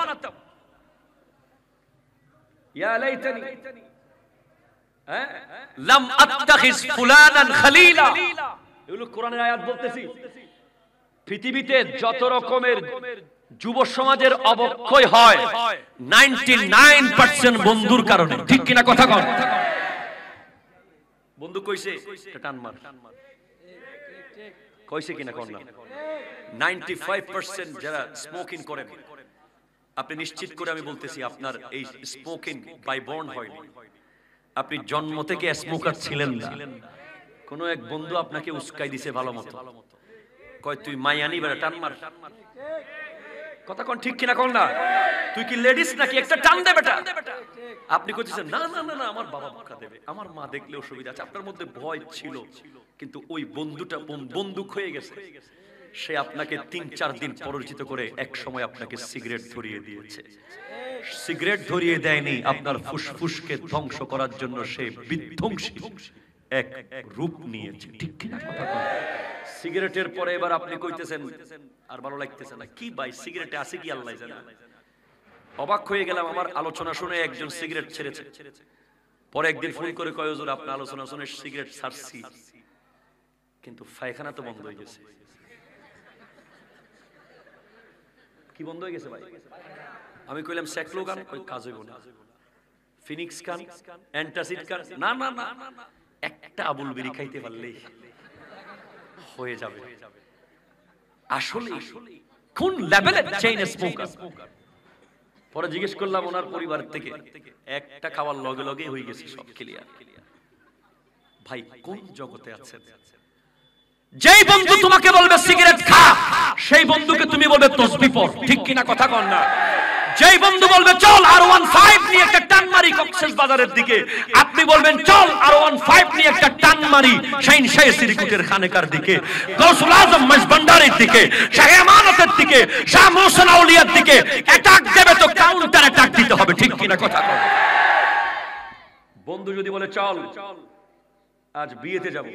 ইয়া লাইতানি হ্যাঁ? লাম আত্তাখিজ ফুলানান এগুলো কোরআনের আয়াত বলতেছি পৃথিবীতে যত রকমের যুব সমাজের অবক্ষয় হয় নাইনটি নাইন পার্সেন্ট বন্ধুর কারণে ঠিক কিনা কথা কর বন্ধু কইছে কইছে কিনা কন না নাইনটি ফাইভ পার্সেন্ট যারা স্মোকিং করেন আপনি নিশ্চিত করে আমি বলতেছি আপনার এই স্মোকিং বাই বর্ন হয়নি আপনি জন্ম থেকে স্মোকার ছিলেন না কোনো এক বন্ধু আপনাকে উস্কাই দিছে ভালো মতো কয় তুই মাইয়ানি বেড়া টানমার কথা কোন ঠিক কিনা কোন না তুই কি লেডিস নাকি একটা টান দে বেটা আপনি কইতেছেন না না না না আমার বাবা বকা দেবে আমার মা দেখলে অসুবিধা আছে আপনার মধ্যে ভয় ছিল কিন্তু ওই বন্ধুটা বন্দুক হয়ে গেছে সে আপনাকে তিন চার দিন পরিচিত করে এক সময় আপনাকে সিগারেট ধরিয়ে দিয়েছে সিগারেট ধরিয়ে দেয়নি আপনার ফুসফুসকে ধ্বংস করার জন্য সে বিধ্বংসী এক রূপ নিয়েছে ঠিক কিনা কথা সিগারেটের পরে এবার আপনি কইতেছেন আর ভালো লাগতেছে না কি ভাই সিগারেটে আছে কি আল্লাহ জানে অবাক হয়ে গেলাম আমার আলোচনা শুনে একজন সিগারেট ছেড়েছে পরে একদিন ফোন করে কয় হুজুর আপনি আলোচনা শুনে সিগারেট ছাড়ছি কিন্তু পায়খানা তো বন্ধ হয়ে গেছে কি বন্ধ হয়ে গেছে ভাই আমি কইলাম স্যাকলো গান কই কাজ হইব না ফিনিক্স কান অ্যান্টাসিড গান না না না একটা আবুল বিড়ি খাইতে পারলে হয়ে যাবে আসলে কোন চেইন স্মোকার পরে জিজ্ঞেস করলাম ওনার পরিবার থেকে একটা খাওয়ার লগে লগে হয়ে গেছে সব ক্লিয়ার ভাই কোন জগতে আছেন যেই বন্ধু তোমাকে বলবে সিগারেট খা সেই বন্ধুকে তুমি বলবে তসবি পড় ঠিক কিনা কথা কন না যেই বন্ধু বলবে চল আর ওয়ান ফাইভ নিয়ে একটা টান মারি কক্সেস বাজারের দিকে আপনি বলবেন চল আর ওয়ান ফাইভ নিয়ে একটা টান মারি শাহিন শাহ সিরিকুটের খানেকার দিকে গৌসুল আজম মজবন্ডারের দিকে শাহ আমানতের দিকে শাহ মোহসেন আউলিয়ার দিকে অ্যাটাক দেবে তো কাউন্টার অ্যাটাক দিতে হবে ঠিক কিনা কথা বন্ধু যদি বলে চল আজ বিয়েতে যাব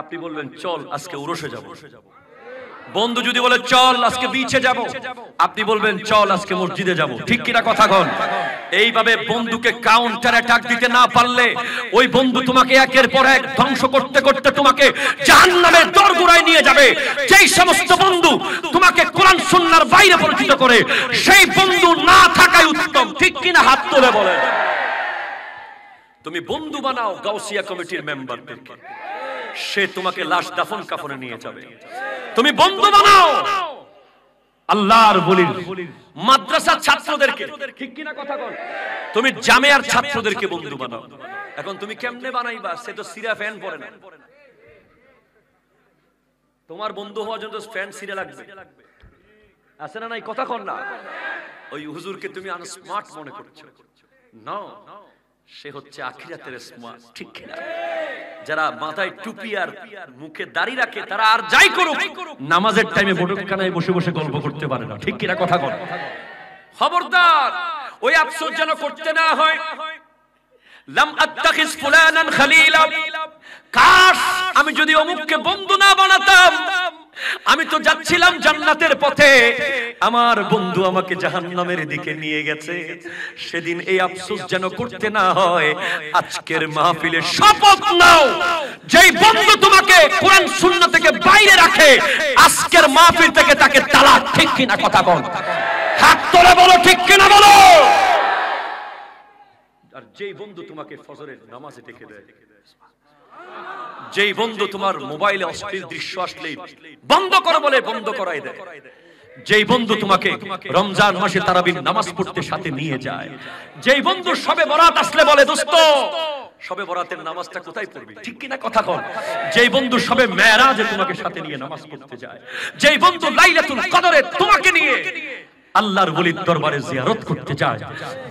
আপনি বলবেন চল আজকে উরসে যাব বন্ধু যদি বলে চল আজকে বিচে যাব আপনি বলবেন চল আজকে মসজিদে যাব ঠিক কিনা কথা কন এইভাবে বন্ধুকে কাউন্টার অ্যাটাক দিতে না পারলে ওই বন্ধু তোমাকে একের পর এক ধ্বংস করতে করতে তোমাকে জাহান্নামে দরগুড়ায় নিয়ে যাবে যেই সমস্ত বন্ধু তোমাকে কোরআন সুন্নাহর বাইরে পরিচিত করে সেই বন্ধু না থাকাই উত্তম ঠিক কিনা হাত তুলে বলেন তুমি বন্ধু বানাও গাউসিয়া কমিটির মেম্বার মেম্বারদেরকে সে তোমাকে লাশ দাফন কাফনে নিয়ে যাবে তুমি বন্ধু বানাও আল্লাহর বলির মাদ্রাসার ছাত্রদেরকে ঠিক কিনা কথা বল তুমি জামিয়ার ছাত্রদেরকে বন্ধু বানাও এখন তুমি কেমনে বানাইবা সে তো সিরা ফ্যান পড়ে না তোমার বন্ধু হওয়ার জন্য ফ্যান সিরা লাগবে আছে না নাই কথা কর না ওই হুজুরকে তুমি আনস্মার্ট মনে করছো না সে হচ্ছে আখিরাতের স্মার ঠিক যারা মাথায় টুপি আর মুখে দাড়ি রাখে তারা আর যাই করুক নামাজের টাইমে বটকখানায় বসে বসে গল্প করতে পারে না ঠিক কিনা কথা বল খবরদার ওই আফসোস যেন করতে না হয় লাম আত্তাখিস ফুলানান খালিলা কাশ আমি যদি অমুককে বন্ধু না বানাতাম আমি তো যাচ্ছিলাম জান্নাতের পথে আমার বন্ধু আমাকে জাহান্নামের দিকে নিয়ে গেছে সেদিন এই আফসোস যেন করতে না হয় আজকের মাহফিলে শপথ নাও যেই বন্ধু তোমাকে কোরআন সুন্নাহ থেকে বাইরে রাখে আজকের মাহফিল থেকে তাকে তালাক ঠিক কিনা কথা বল হাত তোলে বলো ঠিক কিনা বলো আর যেই বন্ধু তোমাকে ফজরের নামাজে ডেকে দেয় যেই বন্ধু তোমার মোবাইলে অশ্লীল দৃশ্য আসলে বন্ধ করো বলে বন্ধ করাই দেয় যেই বন্ধু তোমাকে রমজান মাসে তারাবিন নামাজ পড়তে সাথে নিয়ে যায় যেই বন্ধু সবে বরাত আসলে বলে দোস্ত সবে বরাতের নামাজটা কোথায় পড়বি ঠিক কিনা কথা কন যেই বন্ধু সবে মেয়েরাজে তোমাকে সাথে নিয়ে নামাজ পড়তে যায় যেই বন্ধু লাইলাতুল কদরে তোমাকে নিয়ে আল্লাহর বলির দরবারে জিয়ারত করতে যায়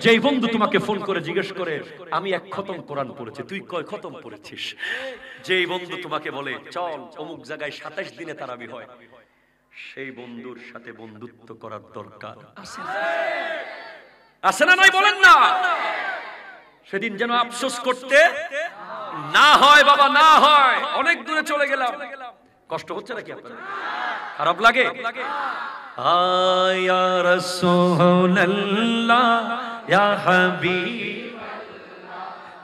যে বন্ধু তোমাকে ফোন করে জিজ্ঞেস করে আমি এক খতম কোরআন পড়েছি তুই কয় খতম পড়েছিস যে বন্ধু তোমাকে বলে চল অমুক জায়গায় সাতাশ দিনে তারাবি হয় সেই বন্ধুর সাথে বন্ধুত্ব করার দরকার আছে না নাই বলেন না সেদিন যেন আফসোস করতে না হয় বাবা না হয় অনেক দূরে চলে গেলাম কষ্ট হচ্ছে নাকি আপনার খারাপ লাগে Ya Allah, Ya Habib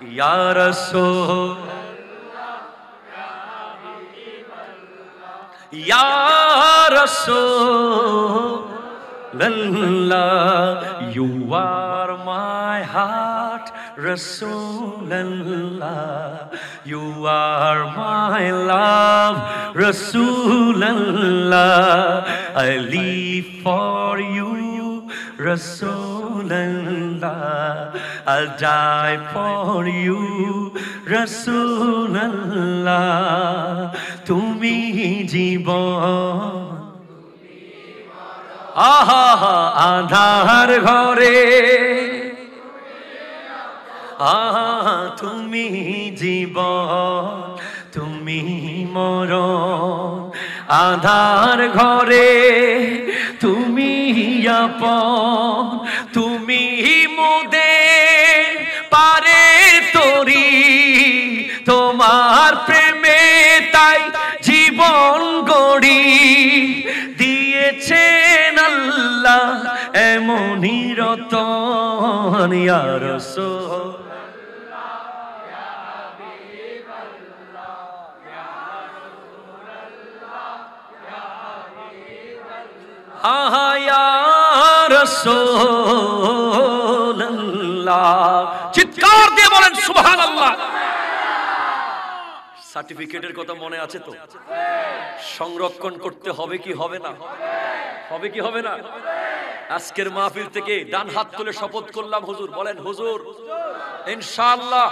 Ya Rasulullah, Ya Habib Ya Rasulullah, You are my heart Rasulallah. You are my love, Rasulallah. I live for you, Rasulallah. I'll die for you, to me Rasulallah. তুমি জীবন আহা আধার ঘরে তুমি জীব তুমি মর আধার ঘরে তুমি up তুমি মুদে পারে তরি তোমার প্রেমে তাই জীবন গড়ি দিয়েছেন আল্লাহ এমনই রতন ইয়ারসো চিৎকার দিয়ে বলেন সুবাহ আল্লাহ সার্টিফিকেটের কথা মনে আছে তো সংরক্ষণ করতে হবে কি হবে না হবে কি হবে না আজকের মাহফিল থেকে ডান হাত তুলে শপথ করলাম হুজুর বলেন হুজুর ইনশাআল্লাহ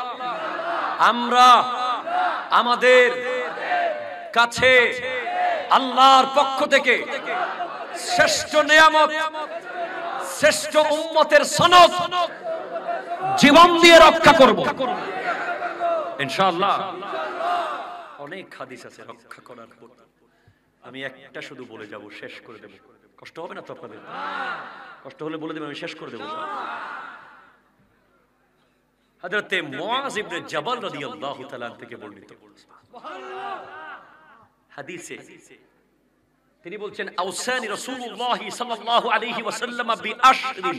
আমরা আমাদের কাছে আল্লাহর পক্ষ থেকে শ্রেষ্ঠ নিয়ামত শ্রেষ্ঠ উম্মতের সনদ জীবন দিয়ে রক্ষা করব ইনশাআল্লাহ অনেক হাদিস আছে রক্ষা করার আমি একটা শুধু বলে যাব শেষ করে দেব কষ্ট হবে না তো আপনাদের কষ্ট হলে বলে দেব আমি শেষ করে দেব হযরতে মুয়াজ ইবনে জাবাল রাদিয়াল্লাহু তাআলা থেকে বর্ণিত হাদিসে তিনি বলছেন আউসানি রাসূলুল্লাহি সাল্লাল্লাহু আলাইহি ওয়াসাল্লাম বি আশরিন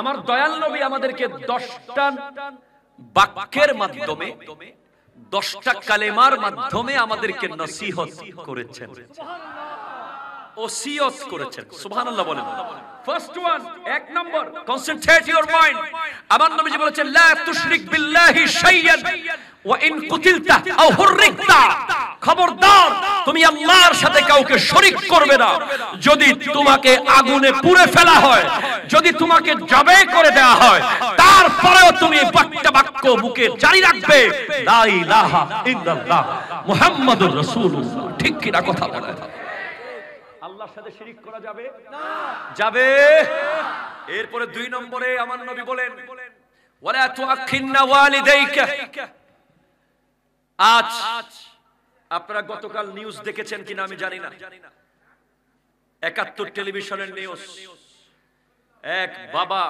আমার দয়াল নবী আমাদেরকে 10টা বাক্যের মাধ্যমে 10টা কালেমার মাধ্যমে আমাদেরকে নসিহত করেছেন সুবহানাল্লাহ ওসিয়ত করেছেন সুবহানাল্লাহ বলেন ফার্স্ট ওয়ান এক নম্বর কনসেন্ট্রেট ইওর মাইন্ড আমার নবীজি বলেছেন লা তুশরিক বিল্লাহি শাইয়ান ওয়া ইন কুতিলতা আও হুররিকতা খবরদার তুমি আল্লাহর সাথে কাউকে শরীক করবে না যদি তোমাকে আগুনে পুড়ে ফেলা হয় যদি তোমাকে জবে করে দেয়া হয় তারপরেও তুমি একটা বাক্য বুকে জারি রাখবে লা ইলাহা ইল্লাল্লাহ মুহাম্মাদুর রাসূলুল্লাহ ঠিক কি না কথা বলে আল্লাহর সাথে শিরিক করা যাবে না যাবে এরপরে দুই নম্বরে আমার নবী বলেন ওয়ালা ওয়ালিদাইকা আজ আপনারা গতকাল নিউজ দেখেছেন কিনা আমি জানি না একাত্তর টেলিভিশনের নিউজ এক বাবা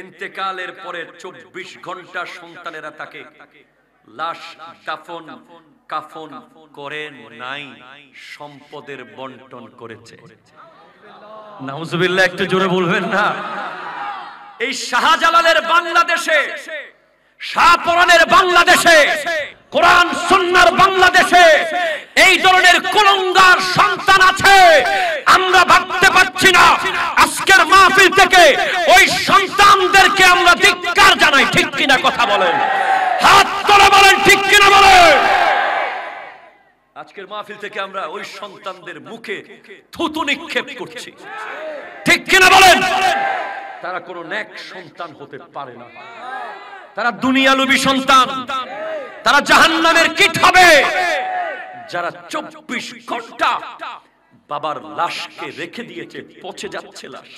এতেকালের পরে চব্বিশ ঘন্টা সন্তানেরা তাকে লাশ দাফন কাফন করে নাই সম্পদের বন্টন করেছে নাউজুবিল্লাহ একটু জোরে বলবেন না এই শাহজালালের বাংলাদেশে শাহপরানের বাংলাদেশে কোরআন সুন্নার বাংলাদেশে এই ধরনের কুলঙ্গার সন্তান আছে আমরা ভাবতে পারছি না আজকের মাহফিল থেকে ওই সন্তানদেরকে আমরা ধিক্কার জানাই ঠিক কিনা কথা বলেন আজকের মাহফিল থেকে আমরা ওই সন্তানদের মুখে থুতু নিক্ষেপ করছি ঠিক কিনা বলেন তারা কোনো ন্যাক সন্তান হতে পারে না তারা দুনিয়ালুবি সন্তান তারা জাহান্নামের কিট হবে যারা চব্বিশ ঘন্টা বাবার লাশকে রেখে দিয়েছে পচে যাচ্ছে লাশ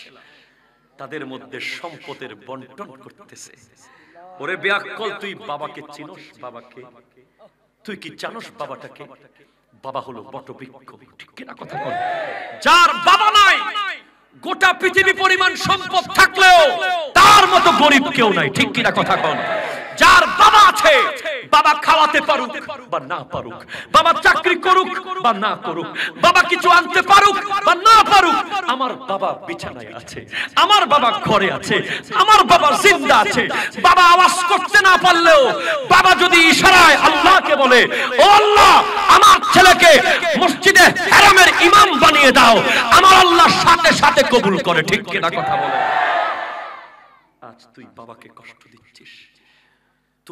তাদের মধ্যে সম্পদের বন্টন করতেছে ওরে বেয়াক্কল তুই বাবাকে চিনস বাবাকে তুই কি জানস বাবাটাকে বাবা হলো বটবৃক্ষ ঠিক কিনা কথা বল যার বাবা নাই গোটা পৃথিবী পরিমাণ সম্পদ থাকলেও তার মতো গরিব কেউ নাই ঠিক কিনা কথা বল যার বাবা আছে বাবা খাওয়াতে পারুক বা না পারুক বাবা চাকরি করুক বা না করুক বাবা কিছু আনতে পারুক বা না পারুক আমার বাবা বিছানায় আছে আমার বাবা ঘরে আছে আমার বাবা জিন্দা আছে বাবা আওয়াজ করতে না পারলেও বাবা যদি ইশারায় আল্লাহকে বলে ও আল্লাহ আমার ছেলেকে মসজিদে হারামের ইমাম বানিয়ে দাও আমার আল্লাহ সাথে সাথে কবুল করে ঠিক কিনা কথা বলে আজ তুই বাবাকে কষ্ট দিচ্ছিস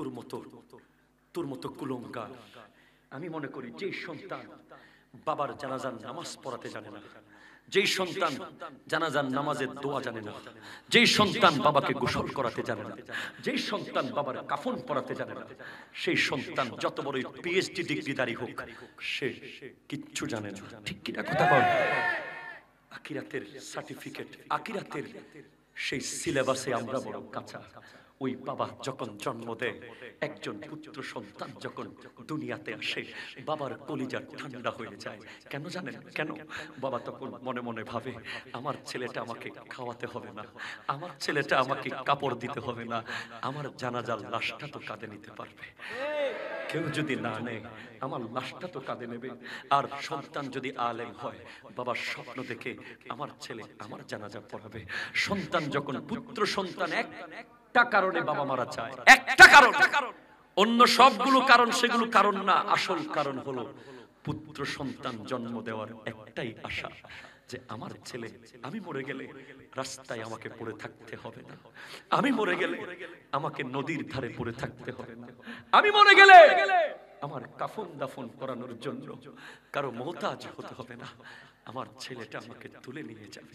তোর মতো তোর মতো কুলঙ্কার আমি মনে করি যে সন্তান বাবার জানাজান নামাজ পড়াতে জানে না যেই সন্তান জানাজান নামাজের দোয়া জানে না যেই সন্তান বাবাকে গোসল করাতে জানে না যেই সন্তান বাবার কাফন পরাতে জানে না সেই সন্তান যত বড় পিএইচডি ডিগ্রিদারি হোক সে কিচ্ছু জানে না ঠিক কিনা কথা বল আকিরাতের সার্টিফিকেট আকিরাতের সেই সিলেবাসে আমরা বড় কাঁচা ওই বাবা যখন জন্ম দেয় একজন পুত্র সন্তান যখন দুনিয়াতে আসে বাবার কলিজার ঠান্ডা হয়ে যায় কেন জানেন কেন বাবা তখন মনে মনে ভাবে আমার ছেলেটা আমাকে খাওয়াতে হবে না আমার ছেলেটা আমাকে কাপড় দিতে হবে না আমার জানাজার লাশটা তো কাঁদে নিতে পারবে কেউ যদি না নেয় আমার লাশটা তো কাঁদে নেবে আর সন্তান যদি আলেম হয় বাবার স্বপ্ন দেখে আমার ছেলে আমার জানাজা পড়াবে সন্তান যখন পুত্র সন্তান এক একটা কারণে বাবা মারা চায় একটা কারণ অন্য সবগুলো কারণ সেগুলো কারণ না আসল কারণ হলো পুত্র সন্তান জন্ম দেওয়ার একটাই আশা যে আমার ছেলে আমি মরে গেলে রাস্তায় আমাকে পড়ে থাকতে হবে না আমি মরে গেলে আমাকে নদীর ধারে পড়ে থাকতে হবে না আমি মরে গেলে আমার কাফন দাফন করানোর জন্য কারো মোহতাজ হতে হবে না আমার ছেলেটা আমাকে তুলে নিয়ে যাবে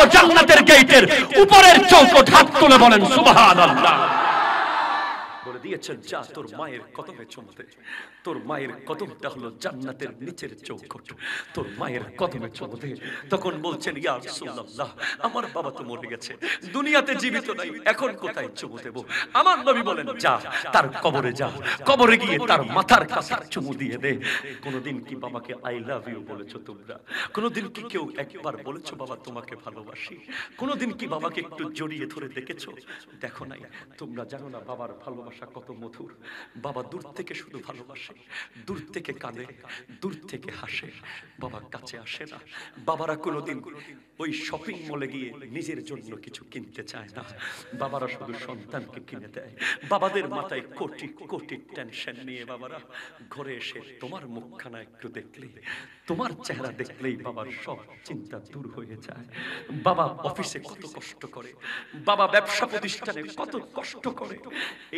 হলো জান্নাতের গেটের উপরের চৌকট হাত তুলে বলেন সুবহানাল্লাহ বলে দিয়েছেন যা তোর মায়ের কত কদমে চুমতে তোর মায়ের কদমটা হলো জান্নাতের নিচের চৌকট তোর মায়ের কদমে চলবে তখন বলছেন ইয়া আমার বাবা তো মরে গেছে দুনিয়াতে জীবিত নাই এখন কোথায় চুমু দেব আমার নবী বলেন যা তার কবরে যা কবরে গিয়ে তার মাথার কাছে চুমু দিয়ে দে কোনোদিন কি বাবাকে আই লাভ ইউ বলেছো তোমরা কোনোদিন কি কেউ একবার বলেছো বাবা তোমাকে ভালোবাসি কোনোদিন কি বাবাকে একটু জড়িয়ে ধরে দেখেছো দেখো নাই তোমরা জানো না বাবার ভালোবাসা কত মধুর বাবা দূর থেকে শুধু ভালোবাসে আসে দূর থেকে কাঁদে দূর থেকে হাসে বাবার কাছে আসে না বাবারা কোনোদিন ওই শপিং মলে গিয়ে নিজের জন্য কিছু কিনতে চায় না বাবারা শুধু সন্তানকে কিনে দেয় বাবাদের মাথায় কোটি কোটি টেনশন নিয়ে বাবারা ঘরে এসে তোমার মুখখানা একটু দেখলে তোমার চেহারা দেখলেই বাবার সব চিন্তা দূর হয়ে যায় বাবা অফিসে কত কষ্ট করে বাবা ব্যবসা প্রতিষ্ঠানে কত কষ্ট করে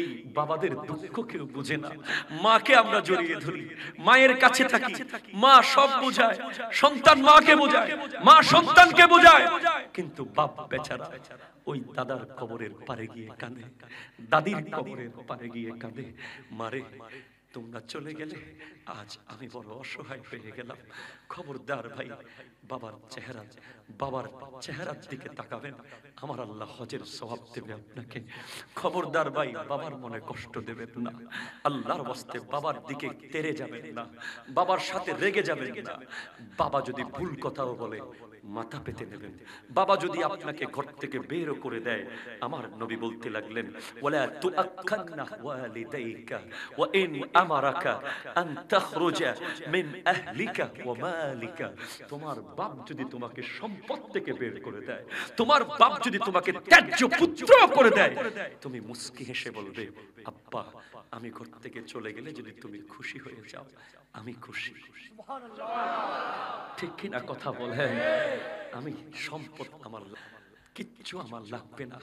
এই বাবাদের দুঃখ কেউ বুঝে না মাকে আমরা জড়িয়ে ধরি মায়ের কাছে থাকি মা সব বোঝায় সন্তান মাকে বোঝায় মা সন্তানকে বোঝায় কিন্তু বাপ বেচারা ওই দাদার কবরের পারে গিয়ে কাঁদে দাদির কবরের পারে গিয়ে কাঁদে মারে তোমরা চলে গেলে আজ আমি বড় অসহায় হয়ে গেলাম খবরদার ভাই বাবার চেহারা বাবার চেহারার দিকে তাকাবেন আমার আল্লাহ হজের স্বভাব দেবে আপনাকে খবরদার ভাই বাবার মনে কষ্ট দেবেন না আল্লাহর বস্তে বাবার দিকে তেরে যাবেন না বাবার সাথে রেগে যাবেন না বাবা যদি ভুল কথাও বলে মাথা পেতে নেবেন বাবা যদি আপনাকে ঘর থেকে বের করে দেয় আমার নবী বলতে লাগলেন ওয়ালা ওয়ালিদাইকা ওয়া ইন আমারাকা আন তাখরুজা মিন আহলিকা ওয়া মালিকা তোমার বাপ যদি তোমাকে সম্পদ থেকে বের করে দেয় তোমার বাপ যদি তোমাকে ত্যাজ্য পুত্র করে দেয় তুমি মুস্কি হেসে বলবে আব্বা আমি ঘর থেকে চলে গেলে যদি তুমি খুশি হয়ে যাও আমি খুশি ঠিক কিনা কথা বলেন আমি সম্পদ আমার কিচ্ছু আমার লাগবে না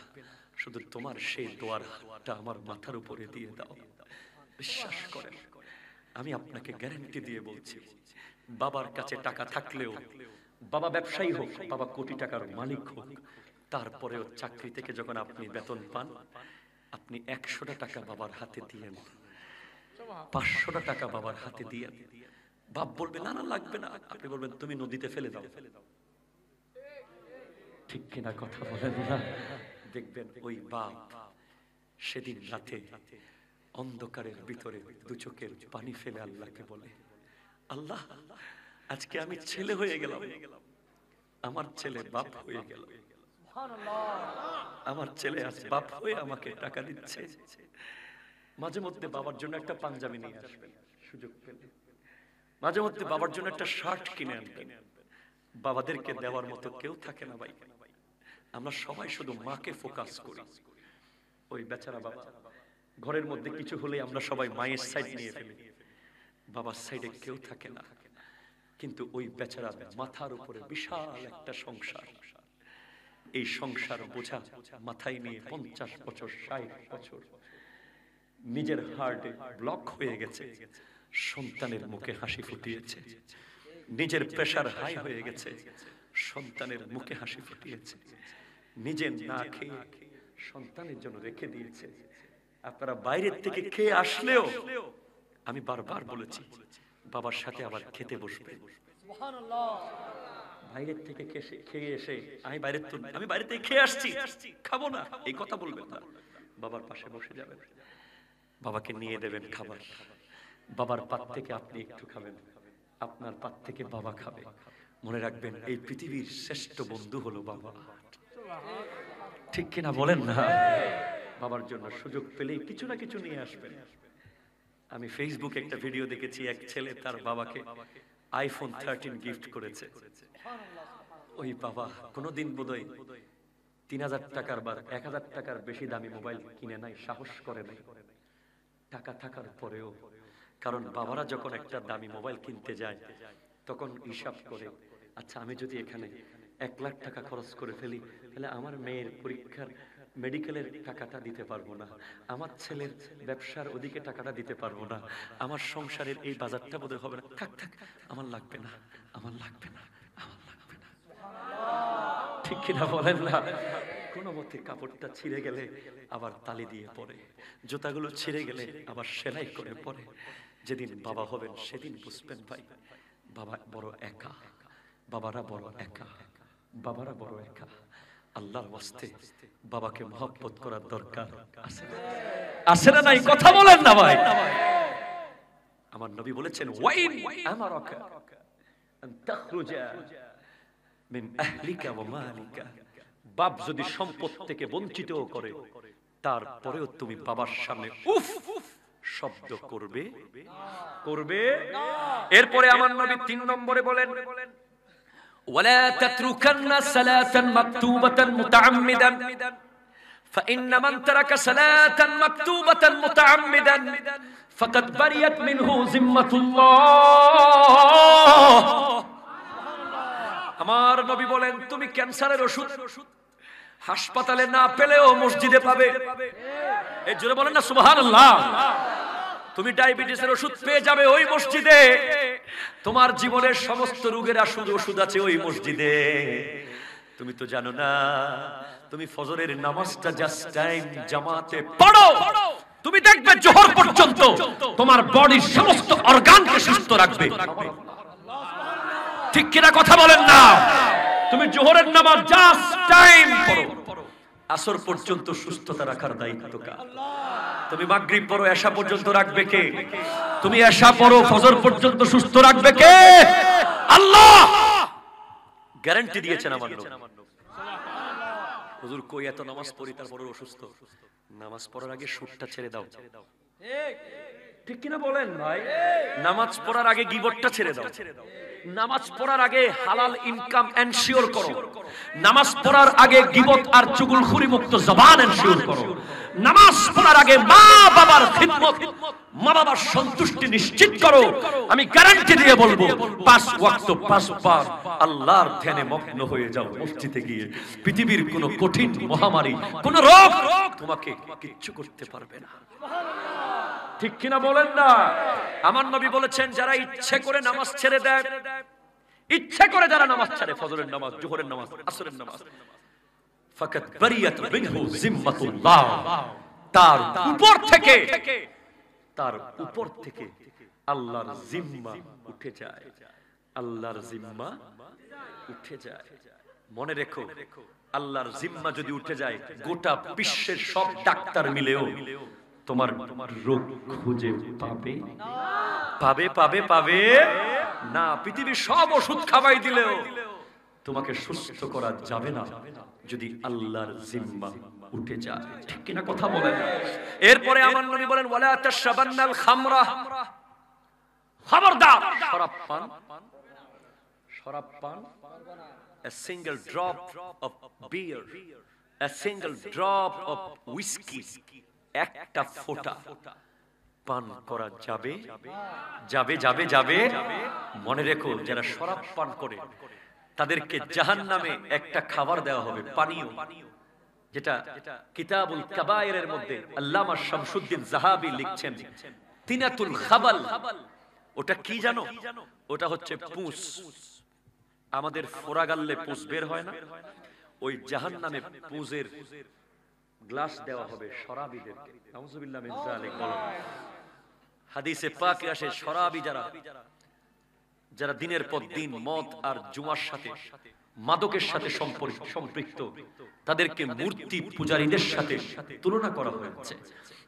শুধু তোমার সেই দোয়ার হাতটা আমার মাথার উপরে দিয়ে দাও বিশ্বাস করেন আমি আপনাকে গ্যারান্টি দিয়ে বলছি বাবার কাছে টাকা থাকলেও বাবা ব্যবসায়ী হোক বাবা কোটি টাকার মালিক হোক তারপরেও চাকরি থেকে যখন আপনি বেতন পান আপনি একশোটা টাকা বাবার হাতে দিয়েন পাঁচশোটা টাকা বাবার হাতে দিয়েন বাপ বলবে না না লাগবে না আপনি বলবেন তুমি নদীতে ফেলে দাও ঠিক কিনা কথা বলেন না দেখবেন ওই বাপ সেদিন রাতে অন্ধকারের ভিতরে দু চোখের পানি ফেলে আল্লাহকে বলে আল্লাহ আজকে আমি ছেলে হয়ে গেলাম আমার ছেলে বাপ হয়ে গেলাম আমার ছেলে আছে বাপ হয়ে আমাকে টাকা দিচ্ছে মাঝে মধ্যে বাবার জন্য একটা পাঞ্জাবি নিয়ে আসবেন সুযোগ পেলে মাঝে মধ্যে বাবার জন্য একটা শার্ট কিনে আনবেন বাবাদেরকে দেওয়ার মতো কেউ থাকে না ভাই আমরা সবাই শুধু মাকে ফোকাস করি ওই বেচারা বাবা ঘরের মধ্যে কিছু হলে আমরা সবাই মায়ের সাইড নিয়ে ফেলি বাবার সাইডে কেউ থাকে না কিন্তু ওই বেচারা মাথার উপরে বিশাল একটা সংসার এই সংসার বোঝা মাথায় নিয়ে পঞ্চাশ বছর ষাট বছর নিজের হার্ট ব্লক হয়ে গেছে সন্তানের মুখে হাসি ফুটিয়েছে নিজের প্রেশার হাই হয়ে গেছে সন্তানের মুখে হাসি ফুটিয়েছে নিজের না খেয়ে সন্তানের জন্য রেখে দিয়েছে আপনারা বাইরের থেকে খেয়ে আসলেও আমি বারবার বলেছি বাবার সাথে আবার খেতে বসবে বাইরের থেকে খেয়ে এসে আমি বাইরের আমি বাইরে থেকে খেয়ে আসছি খাবো না এই কথা বলবেন না বাবার পাশে বসে যাবেন বাবাকে নিয়ে দেবেন খাবার বাবার পাত থেকে আপনি একটু খাবেন আপনার পাত থেকে বাবা খাবে মনে রাখবেন এই পৃথিবীর শ্রেষ্ঠ বন্ধু হলো বাবা ঠিক কিনা বলেন না বাবার জন্য সুযোগ পেলেই কিছু না কিছু নিয়ে আসবেন আমি ফেসবুকে একটা ভিডিও দেখেছি এক ছেলে তার বাবাকে আইফোন থার্টিন গিফট করেছে ওই বাবা কোনোদিন বোধহয় তিন হাজার টাকার বা এক হাজার টাকার বেশি দামি মোবাইল কিনে নাই সাহস করে নাই টাকা থাকার পরেও কারণ বাবারা যখন একটা দামি মোবাইল কিনতে যায় তখন হিসাব করে আচ্ছা আমি যদি এখানে এক লাখ টাকা খরচ করে ফেলি তাহলে আমার মেয়ের পরীক্ষার মেডিকেলের টাকাটা দিতে পারবো না আমার ছেলের ব্যবসার ওদিকে টাকাটা দিতে পারবো না আমার সংসারের এই বাজারটা বোধহয় হবে না থাক থাক আমার লাগবে না আমার লাগবে না ঠিক কিনা বলেন না কোনো মতে কাপড়টা ছিঁড়ে গেলে আবার তালি দিয়ে পরে জুতাগুলো ছিঁড়ে গেলে আবার সেলাই করে পরে যেদিন বাবা হবেন সেদিন বুঝবেন ভাই বাবা বড় একা বাবারা বড় একা বাবারা বড় একা আল্লাহর বাস্তে বাবাকে মহব্বত করার দরকার আছে আছে না নাই কথা বলেন না ভাই আমার নবী বলেছেন ওয়াইন অকা আন তাখরুজা বাপ যদি সম্পদ থেকে বঞ্চিত করে তারপরেও তুমি বাবার সামনে উফ শব্দ করবে করবে এরপরে আমার নবী তিন নম্বরে বলেন ولا تتركن صلاة مكتوبة متعمدا فإن من ترك صلاة مكتوبة متعمدا فقد بريت منه ذمة الله আমার নবী বলেন তুমি ক্যান্সারের ওষুধ হাসপাতালে না পেলেও মসজিদে পাবে এর জন্য বলেন না সুবাহ তুমি ডায়াবেটিসের ওষুধ পেয়ে যাবে ওই মসজিদে তোমার জীবনের সমস্ত রোগের আসল ওষুধ আছে ওই মসজিদে তুমি তো জানো না তুমি ফজরের নামাজটা জাস্ট টাইম জামাতে পড়ো তুমি দেখবে জোহর পর্যন্ত তোমার বডির সমস্ত অর্গানকে সুস্থ রাখবে ঠিক কিনা কথা বলেন না তুমি জোহরের নামাজ জাস্ট টাইম পড়ো আসর পর্যন্ত সুস্থতা রাখার দায়িত্ব কার তুমি মাগরিব পড়ো এশা পর্যন্ত রাখবে কে তুমি এশা পড়ো ফজর পর্যন্ত সুস্থ রাখবে কে আল্লাহ গ্যারান্টি দিয়েছেন আমার হুজুর কই এত নামাজ পড়ি তারপরে অসুস্থ নামাজ পড়ার আগে সুরটা ছেড়ে দাও ঠিক ঠিক কিনা বলেন ভাই নামাজ পড়ার আগে গিবটটা ছেড়ে দাও নামাজ পড়ার আগে হালাল ইনকাম এনশিওর করো নামাজ পড়ার আগে গিবত আর চুগুল খুরি মুক্ত জবান শিওর করো নামাজ পড়ার আগে মা বাবার খিদমত মা বাবার সন্তুষ্টি নিশ্চিত করো আমি গ্যারান্টি দিয়ে বলবো পাঁচ ওয়াক্ত বার আল্লাহর ধ্যানে মগ্ন হয়ে যাও মসজিদে গিয়ে পৃথিবীর কোনো কঠিন মহামারী কোন রোগ তোমাকে কিচ্ছু করতে পারবে না ঠিক কিনা বলেন না আমার নবী বলেছেন যারা ইচ্ছে করে নামাজ ছেড়ে দেয় ইচ্ছে করে যারা নামাজ ছাড়ে ফজরের নামাজ জোহরের নামাজ আসরের নামাজ ফাকাত বরিয়াত মিনহু জিম্মাতুল্লাহ তার উপর থেকে তার উপর থেকে আল্লাহর জিম্মা উঠে যায় আল্লাহর জিম্মা উঠে যায় মনে রেখো আল্লাহর জিম্মা যদি উঠে যায় গোটা বিশ্বের সব ডাক্তার মিলেও তোমার রোগ খুঁজে পাবে পাবে পাবে পাবে না পৃথিবীর সব ওষুধ খাবাই দিলেও তোমাকে সুস্থ করা যাবে না যদি আল্লাহর জিম্মা উঠে যায় ঠিক কিনা কথা বলেন এরপরে আমার নবী বলেন ওয়ালা তাশাবান্নাল খামরা খবরদার শরাব পান শরাব পান a single drop of beer a single drop of whiskey একটা ফোটা পান করা যাবে যাবে যাবে যাবে মনে রেখো যারা শরাব পান করে তাদেরকে জাহান নামে একটা খাবার দেওয়া হবে পানীয় যেটা কিতাবুল কাবায়ের মধ্যে আল্লামা শামসুদ্দিন জাহাবি লিখছেন তিনাতুল খাবাল ওটা কি জানো ওটা হচ্ছে পুস আমাদের ফোরাগাললে পুস বের হয় না ওই জাহান নামে পুজের গ্লাস দেওয়া হবে সরাবিদেরকে নাউজুবিল্লাহ মিন জালিক বলেন হাদিসে পাকে আসে সরাবি যারা যারা দিনের পর দিন মদ আর জুয়ার সাথে মাদকের সাথে সম্পৃক্ত তাদেরকে মূর্তি পূজারীদের সাথে তুলনা করা হয়েছে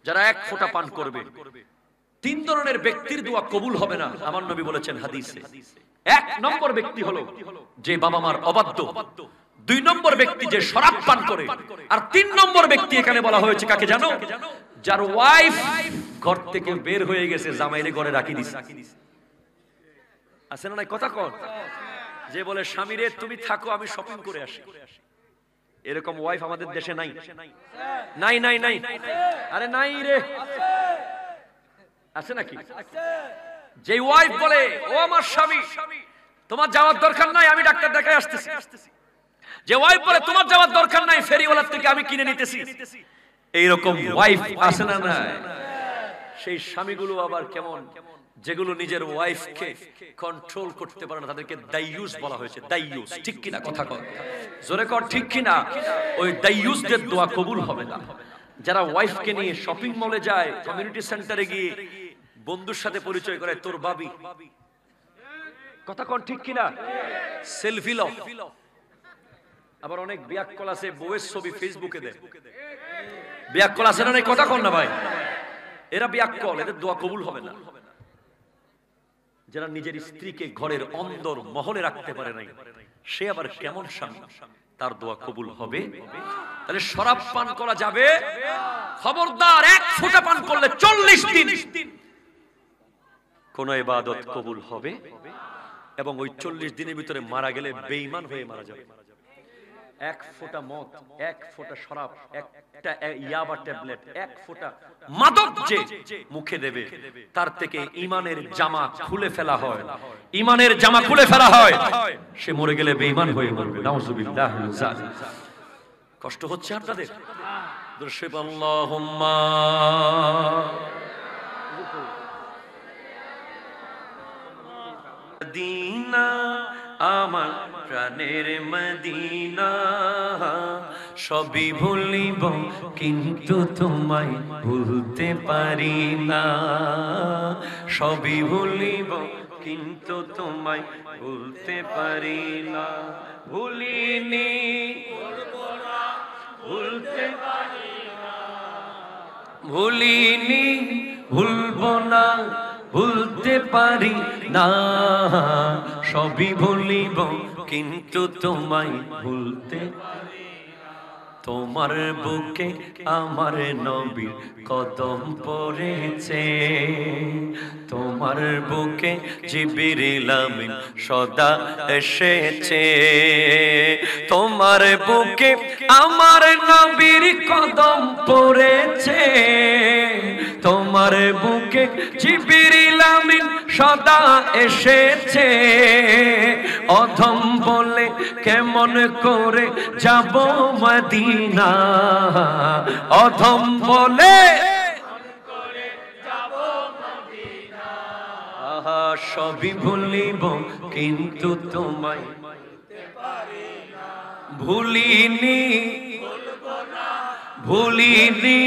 যারা এক ফোঁটা পান করবে তিন ধরনের ব্যক্তির দোয়া কবুল হবে না আমার নবী বলেছেন হাদিসে এক নম্বর ব্যক্তি হলো যে বাবা মার অবাধ্য দুই নম্বর ব্যক্তি যে শরাব পান করে আর তিন নম্বর ব্যক্তি এখানে বলা হয়েছে কাকে জানো যার ওয়াইফ ঘর থেকে বের হয়ে গেছে জামাইলে ঘরে রাখি দিস আছে না নাই কথা কন যে বলে স্বামীরে তুমি থাকো আমি শপিং করে আসি এরকম ওয়াইফ আমাদের দেশে নাই নাই নাই নাই আরে নাই রে আছে নাকি যে ওয়াইফ বলে ও আমার স্বামী তোমার যাওয়ার দরকার নাই আমি ডাক্তার দেখায় আসতেছি আসতেছি যে ওয়াইফ বলে তোমার যাওয়ার দরকার নাই ফেরিওয়ালার থেকে আমি কিনে নিতেছি এইরকম ওয়াইফ আছে না না সেই স্বামীগুলো আবার কেমন যেগুলো নিজের ওয়াইফকে কন্ট্রোল করতে পারে না তাদেরকে দাইউস বলা হয়েছে দাইউস ঠিক কিনা কথা কর জোরে কর ঠিক কিনা ওই দাইয়ুসদের দোয়া কবুল হবে না যারা ওয়াইফকে নিয়ে শপিং মলে যায় কমিউনিটি সেন্টারে গিয়ে বন্ধুর সাথে পরিচয় করে তোর বাবি কথা কন ঠিক কিনা সেলফি ল আবার অনেক বিয়াক্কল আছে বউয়ের ছবি ফেসবুকে দেয় বিয়াক্কল আছে না কথা কন না ভাই এরা বিয়াক্কল এদের দোয়া কবুল হবে না যারা নিজের স্ত্রীকে ঘরের অন্দর মহলে রাখতে পারে নাই সে আবার কেমন স্বামী তার দোয়া কবুল হবে তাহলে শরাব পান করা যাবে খবরদার এক ফোঁটা পান করলে চল্লিশ দিন কোন এবাদত কবুল হবে এবং ওই চল্লিশ দিনের ভিতরে মারা গেলে বেইমান হয়ে মারা যাবে এক ফোটা মদ এক ফোটা শরাব একটা ইয়াবা ট্যাবলেট এক ফোটা মাদক যে মুখে দেবে তার থেকে ইমানের জামা খুলে ফেলা হয় ইমানের জামা খুলে ফেলা হয় সে মরে গেলে বেঈমান হয়ে মরবে নাউজুবিল্লাহ কষ্ট হচ্ছে আপনাদের দর্শক আল্লাহুম্মা দিনা আমার প্রাণের মদিনা সবই ভুলিব কিন্তু তোমায় ভুলতে পারি না সবই ভুলিব কিন্তু তোমায় ভুলতে পারি না ভুলিনি ভুলতে পারি না ভুলিনি ভুলব না ভুলতে পারি না সবই ভুলিব কিন্তু তোমায় ভুলতে পারি তোমার বুকে আমার নবীর কদম পড়েছে তোমার বুকে জিবিরিলামিন সদা এসেছে তোমার বুকে আমার নবীর কদম পড়েছে তোমার বুকে জিবিরিলামিন সদা এসেছে অধম বলে কেমন করে যাব মদিনা অধম বলে সবই ভুলিব কিন্তু তোমায় ভুলিনি ভুলিনি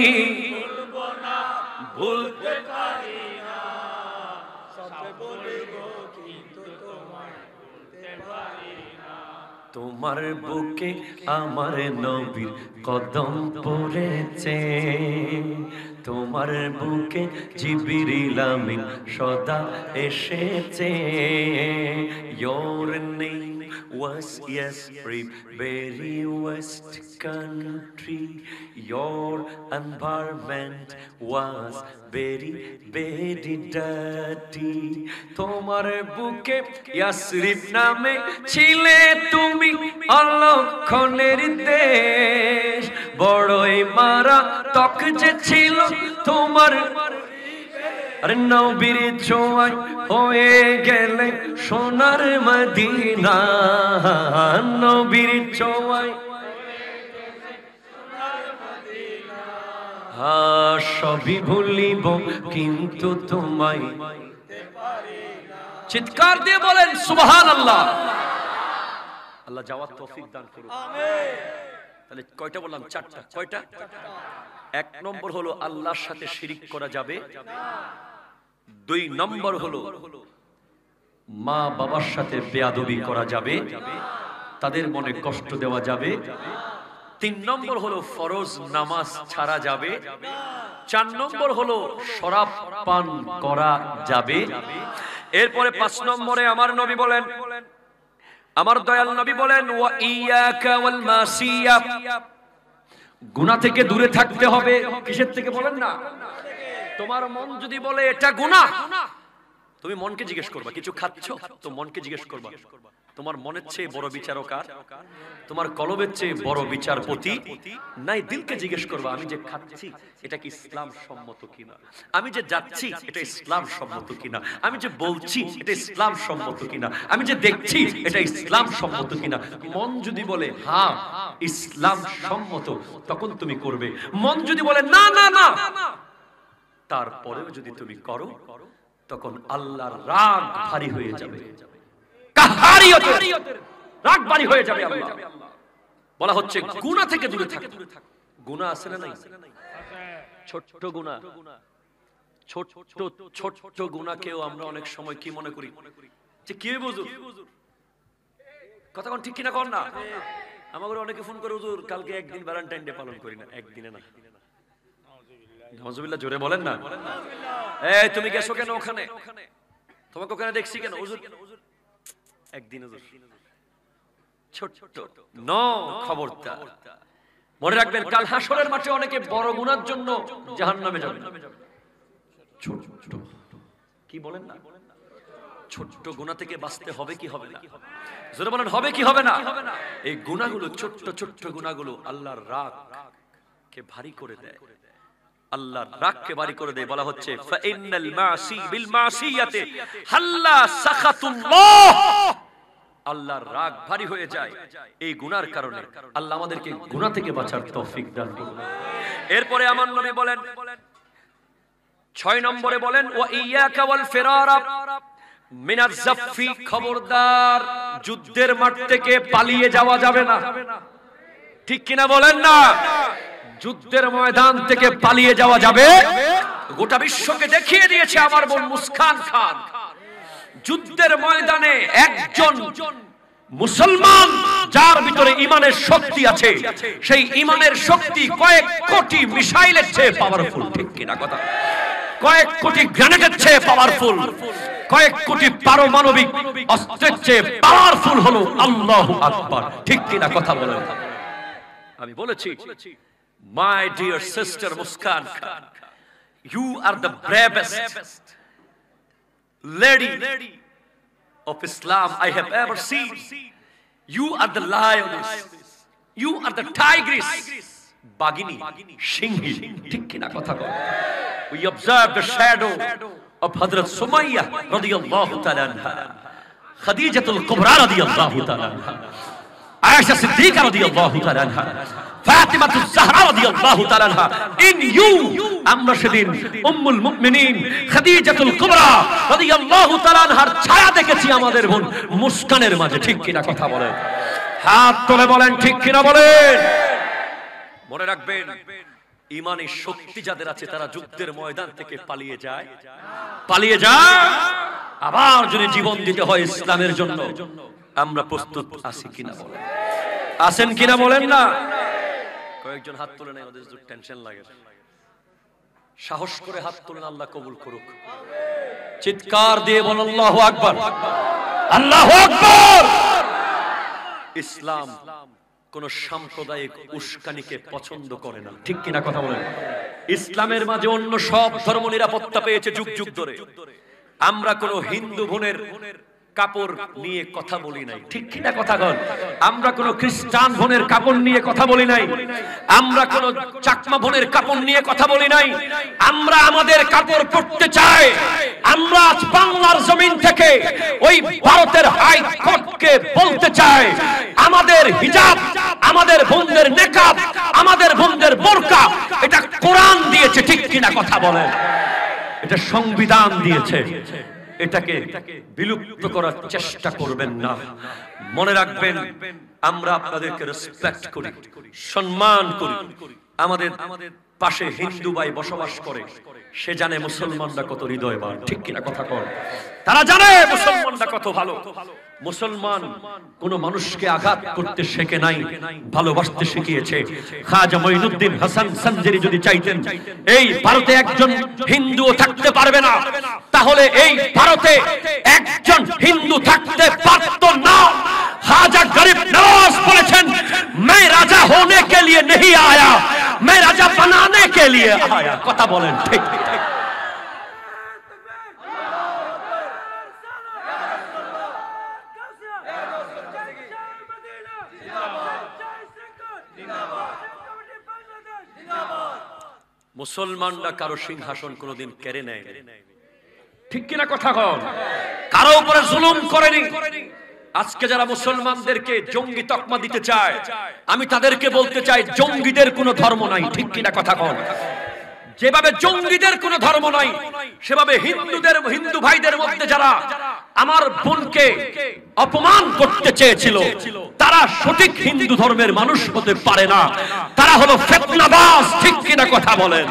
ভুলতে পারি তোমার বুকে আমার নবীর কদম পড়েছে তোমার বুকে জিবিরিলামিন সদা এসেছে Your name was yes very west country Your environment was very very dirty তোমার বুকে ইয়াসরিফ নামে ছিলে তুমি অলক্ষণের দেশ বেশ বড়ই মারা তক যে ছিল তোমার নবীর ছোঁয়ায় হয়ে গেলে সোনার মদিনা নবীর ছোঁয়ায় হা সবই ভুলিব কিন্তু তোমায় চিৎকার দিয়ে বলেন সুবহান আল্লাহ আল্লাহ যাওয়ার তো করুন তাহলে কয়টা বললাম চারটা কয়টা এক নম্বর হলো আল্লাহর সাথে শিরিক করা যাবে দুই নম্বর হলো মা বাবার সাথে বেয়াদবি করা যাবে তাদের মনে কষ্ট দেওয়া যাবে তিন নম্বর হলো ফরজ নামাজ ছাড়া যাবে চার নম্বর হলো শরাব পান করা যাবে এরপরে পাঁচ নম্বরে আমার নবী বলেন আমার দয়াল নবী বলেন ওয়া থেকে দূরে থাকতে হবে কিসের থেকে বলেন না তোমার মন যদি বলে এটা গুনা তুমি মনকে জিজ্ঞেস করবা কিছু খাচ্ছ তো মনকে জিজ্ঞেস করবা তোমার মনের চেয়ে বড় বিচারক আর তোমার কলমের চেয়ে বড় বিচারপতি নাই দিলকে জিজ্ঞেস করবো আমি যে খাচ্ছি এটা কি ইসলাম সম্মত কিনা আমি যে যাচ্ছি এটা ইসলাম সম্মত কিনা আমি যে বলছি এটা ইসলাম সম্মত কিনা আমি যে দেখছি এটা ইসলাম সম্মত কিনা মন যদি বলে হ্যাঁ ইসলাম সম্মত তখন তুমি করবে মন যদি বলে না না না তারপরেও যদি তুমি করো তখন আল্লাহর রাগ ভারী হয়ে যাবে বলা হচ্ছে থেকে দূরে আছে না ছোট্ট ছোট আমরা অনেক সময় কি মনে করি যে কি বুঝুর কথা ঠিক কিনা কর না আমাদের অনেকে ফোন করে হুজুর কালকে একদিন ভ্যালেন্টাইন ডে পালন করি না একদিনে না জোরে বলেন না এই তুমি গেছো কেন ওখানে তোমাকে ওখানে দেখছি কেন হুজুর একদিন ছোট্ট ন খবরদার মনে রাখবেন কাল হাসরের মাঠে অনেকে বড় গুনার জন্য জাহান নামে যাবে ছোট্ট কি বলেন না ছোট্ট গুণা থেকে বাঁচতে হবে কি হবে না জোরে বলেন হবে কি হবে না এই গুণাগুলো ছোট্ট ছোট্ট গুণাগুলো আল্লাহর রাগ কে ভারী করে দেয় আল্লাহর রাগকে ভারী করে দেয় বলা হচ্ছে ফাইনাল মাসি বিল মাসিয়াতে হাল্লা সাখাতুল্লাহ আল্লাহর রাগ ভারী হয়ে যায় এই গুনার কারণে আল্লাহ আমাদেরকে গুনাহ থেকে বাঁচার তৌফিক দান করুন এরপরে আমার নবী বলেন ছয় নম্বরে বলেন ও ইয়াকা ওয়াল ফিরারা মিনাজ জাফফি খবরদার যুদ্ধের মাঠ থেকে পালিয়ে যাওয়া যাবে না ঠিক কিনা বলেন না যুদ্ধের ময়দান থেকে পালিয়ে যাওয়া যাবে গোটা বিশ্বকে দেখিয়ে দিয়েছে আমার বোন মুসকান খান যুদ্ধের ময়দানে একজন মুসলমান যার ভিতরে ইমানের শক্তি আছে সেই ইমানের শক্তি কয়েক কোটি মিসাইলের চেয়ে পাওয়ারফুল ঠিক কিনা কথা কয়েক কোটি গ্রেনেডের চেয়ে পাওয়ারফুল কয়েক কোটি পারমাণবিক অস্ত্রের চেয়ে পাওয়ারফুল হলো আল্লাহ আকবার ঠিক কিনা কথা বলে আমি বলেছি my dear sister Muskan Khan you are the bravest lady of Islam I have ever seen. You are the lioness. You are the tigress. Bagini, Shingi, Tikkina Kothako. We observe the shadow of Hadrat Sumayya radiallahu ta'ala anha. Khadijatul Kubra radiallahu ta'ala anha. Ayesha আমাদের বোন মুস্কানের মাঝে ঠিক কিনা কথা বলেন হাত তুলে বলেন ঠিক কিনা বলেন মনে রাখবেন ইমানের শক্তি যাদের আছে তারা যুদ্ধের ময়দান থেকে পালিয়ে যায় পালিয়ে যায় আবার যদি জীবন দিতে হয় ইসলামের জন্য আমরা প্রস্তুত আছি কিনা বলেন আছেন কিনা বলেন না কয়েকজন হাত তুলে নেয় ওদের টেনশন লাগে সাহস করে হাত তুলে আল্লাহ কবুল করুক চিৎকার দিয়ে বল আল্লাহ আকবর আল্লাহ আকবর ইসলাম কোন সাম্প্রদায়িক উস্কানিকে পছন্দ করে না ঠিক কিনা কথা বলেন ইসলামের মাঝে অন্য সব ধর্ম নিরাপত্তা পেয়েছে যুগ যুগ ধরে আমরা কোন হিন্দু বোনের কাপড় নিয়ে কথা বলি নাই ঠিক কি না কথা কন আমরা কোন খ্রিস্টান বোনের কাপড় নিয়ে কথা বলি নাই আমরা কোন চাকমা বোনের কাপড় নিয়ে কথা বলি নাই আমরা আমাদের কাপড় পড়তে চাই আমরা আজ বাংলার জমিন থেকে ওই ভারতের হাই কোর্টকে বলতে চাই আমাদের হিজাব আমাদের বোনদের নেকাব আমাদের বোনদের বোরকা এটা কোরআন দিয়েছে ঠিক কি না কথা বলেন এটা সংবিধান দিয়েছে এটাকে বিলুপ্ত করার চেষ্টা করবেন না মনে রাখবেন আমরা আপনাদেরকে রেসপেক্ট করি সম্মান করি আমাদের পাশে হিন্দু ভাই বসবাস করে সে জানে মুসলমানরা কত হৃদয়বান ঠিক কিনা কথা কর তারা জানে মুসলমানরা কত ভালো মুসলমান কোন মানুষকে আঘাত করতে শেখে নাই ভালোবাসতে শিখিয়েছে খাজা মঈনুদ্দিন হাসান সঞ্জেরি যদি চাইতেন এই ভারতে একজন হিন্দু থাকতে পারবে না তাহলে এই ভারতে একজন হিন্দু থাকতে পারত না খাজা গরিব নওয়াজ বলেছেন मैं রাজা होने কে লিয়ে नहीं আয়া मैं রাজা বানানে কে লিয়ে আয়া কথা বলেন ঠিক ঠিক মুসলমানরা কারো সিংহাসন কোনোদিন কেড়ে নেয় ঠিক কিনা কথা কন কারো উপরে জুলুম করেনি আজকে যারা মুসলমানদেরকে জঙ্গি তকমা দিতে চায় আমি তাদেরকে বলতে চাই জঙ্গিদের কোনো ধর্ম নাই ঠিক কিনা কথা কন যেভাবে জঙ্গিদের কোনো ধর্ম নাই সেভাবে হিন্দুদের হিন্দু ভাইদের মধ্যে যারা আমার বোনকে অপমান করতে চেয়েছিল তারা সঠিক হিন্দু ধর্মের মানুষ হতে পারে না তারা হলো ফেতনাবাস ঠিক কিনা কথা বলেন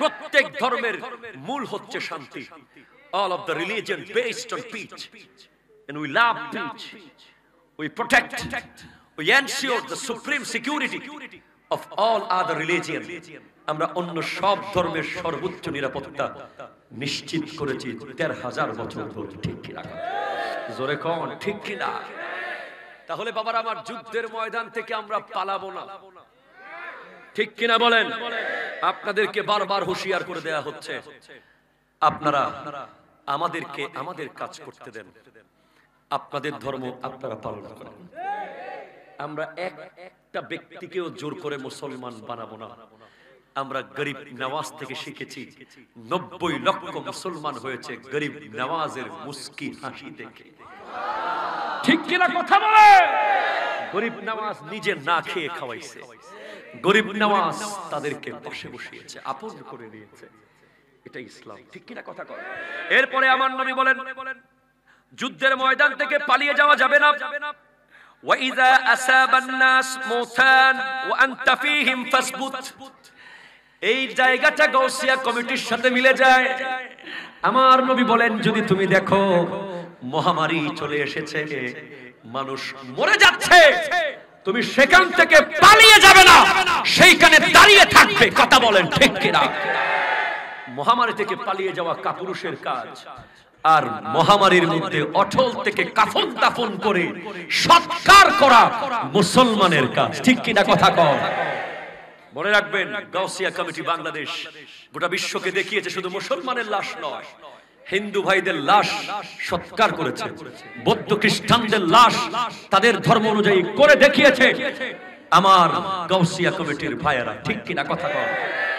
প্রত্যেক ধর্মের মূল হচ্ছে শান্তি all of the religion based on peace and we love peace we protect we ensure the supreme security of all other religions আমরা অন্য সব ধর্মের সর্বোচ্চ নিরাপত্তা নিশ্চিত করেছি দেড় হাজার বছর ধরে ঠিক কিনা জোরে কন ঠিক কিনা তাহলে বাবার আমার যুদ্ধের ময়দান থেকে আমরা পালাবো না ঠিক কিনা বলেন আপনাদেরকে বারবার হুঁশিয়ার করে দেয়া হচ্ছে আপনারা আমাদেরকে আমাদের কাজ করতে দেন আপনাদের ধর্ম আপনারা পালন করেন আমরা একটা ব্যক্তিকেও জোর করে মুসলমান বানাবো না আমরা গরিব নওয়াজ থেকে শিখেছি নব্বই লক্ষ মুসলমান হয়েছে গরিব নওয়াজের মুস্কি হাসি দেখে ঠিক কিনা কথা বলে গরিব নওয়াজ নিজে না খেয়ে খাওয়াইছে গরিব নওয়াজ তাদেরকে বসে বসিয়েছে আপন করে দিয়েছে এটা ইসলাম ঠিক কিনা কথা কয় এরপরে আমার নবী বলেন যুদ্ধের ময়দান থেকে পালিয়ে যাওয়া যাবে না وإذا أساب الناس موتان وأنت فيهم فاثبت এই জায়গাটা গৌসিয়া কমিটির সাথে মিলে যায় আমার নবী বলেন যদি তুমি দেখো মহামারী চলে এসেছে মানুষ মরে যাচ্ছে তুমি সেখান থেকে পালিয়ে যাবে না সেইখানে দাঁড়িয়ে থাকবে কথা বলেন ঠিক কিনা মহামারী থেকে পালিয়ে যাওয়া কাপুরুষের কাজ আর মহামারীর মধ্যে অটল থেকে কাফন দাফন করে সৎকার করা মুসলমানের কাজ ঠিক কিনা কথা কম মনে রাখবেন গাউসিয়া কমিটি বাংলাদেশ গোটা বিশ্বকে দেখিয়েছে শুধু মুসলমানের লাশ নয় হিন্দু ভাইদের লাশ সৎকার করেছে বৌদ্ধ খ্রিস্টানদের লাশ তাদের ধর্ম অনুযায়ী করে দেখিয়েছে আমার গাউসিয়া কমিটির ভাইয়েরা ঠিক কিনা কথা কর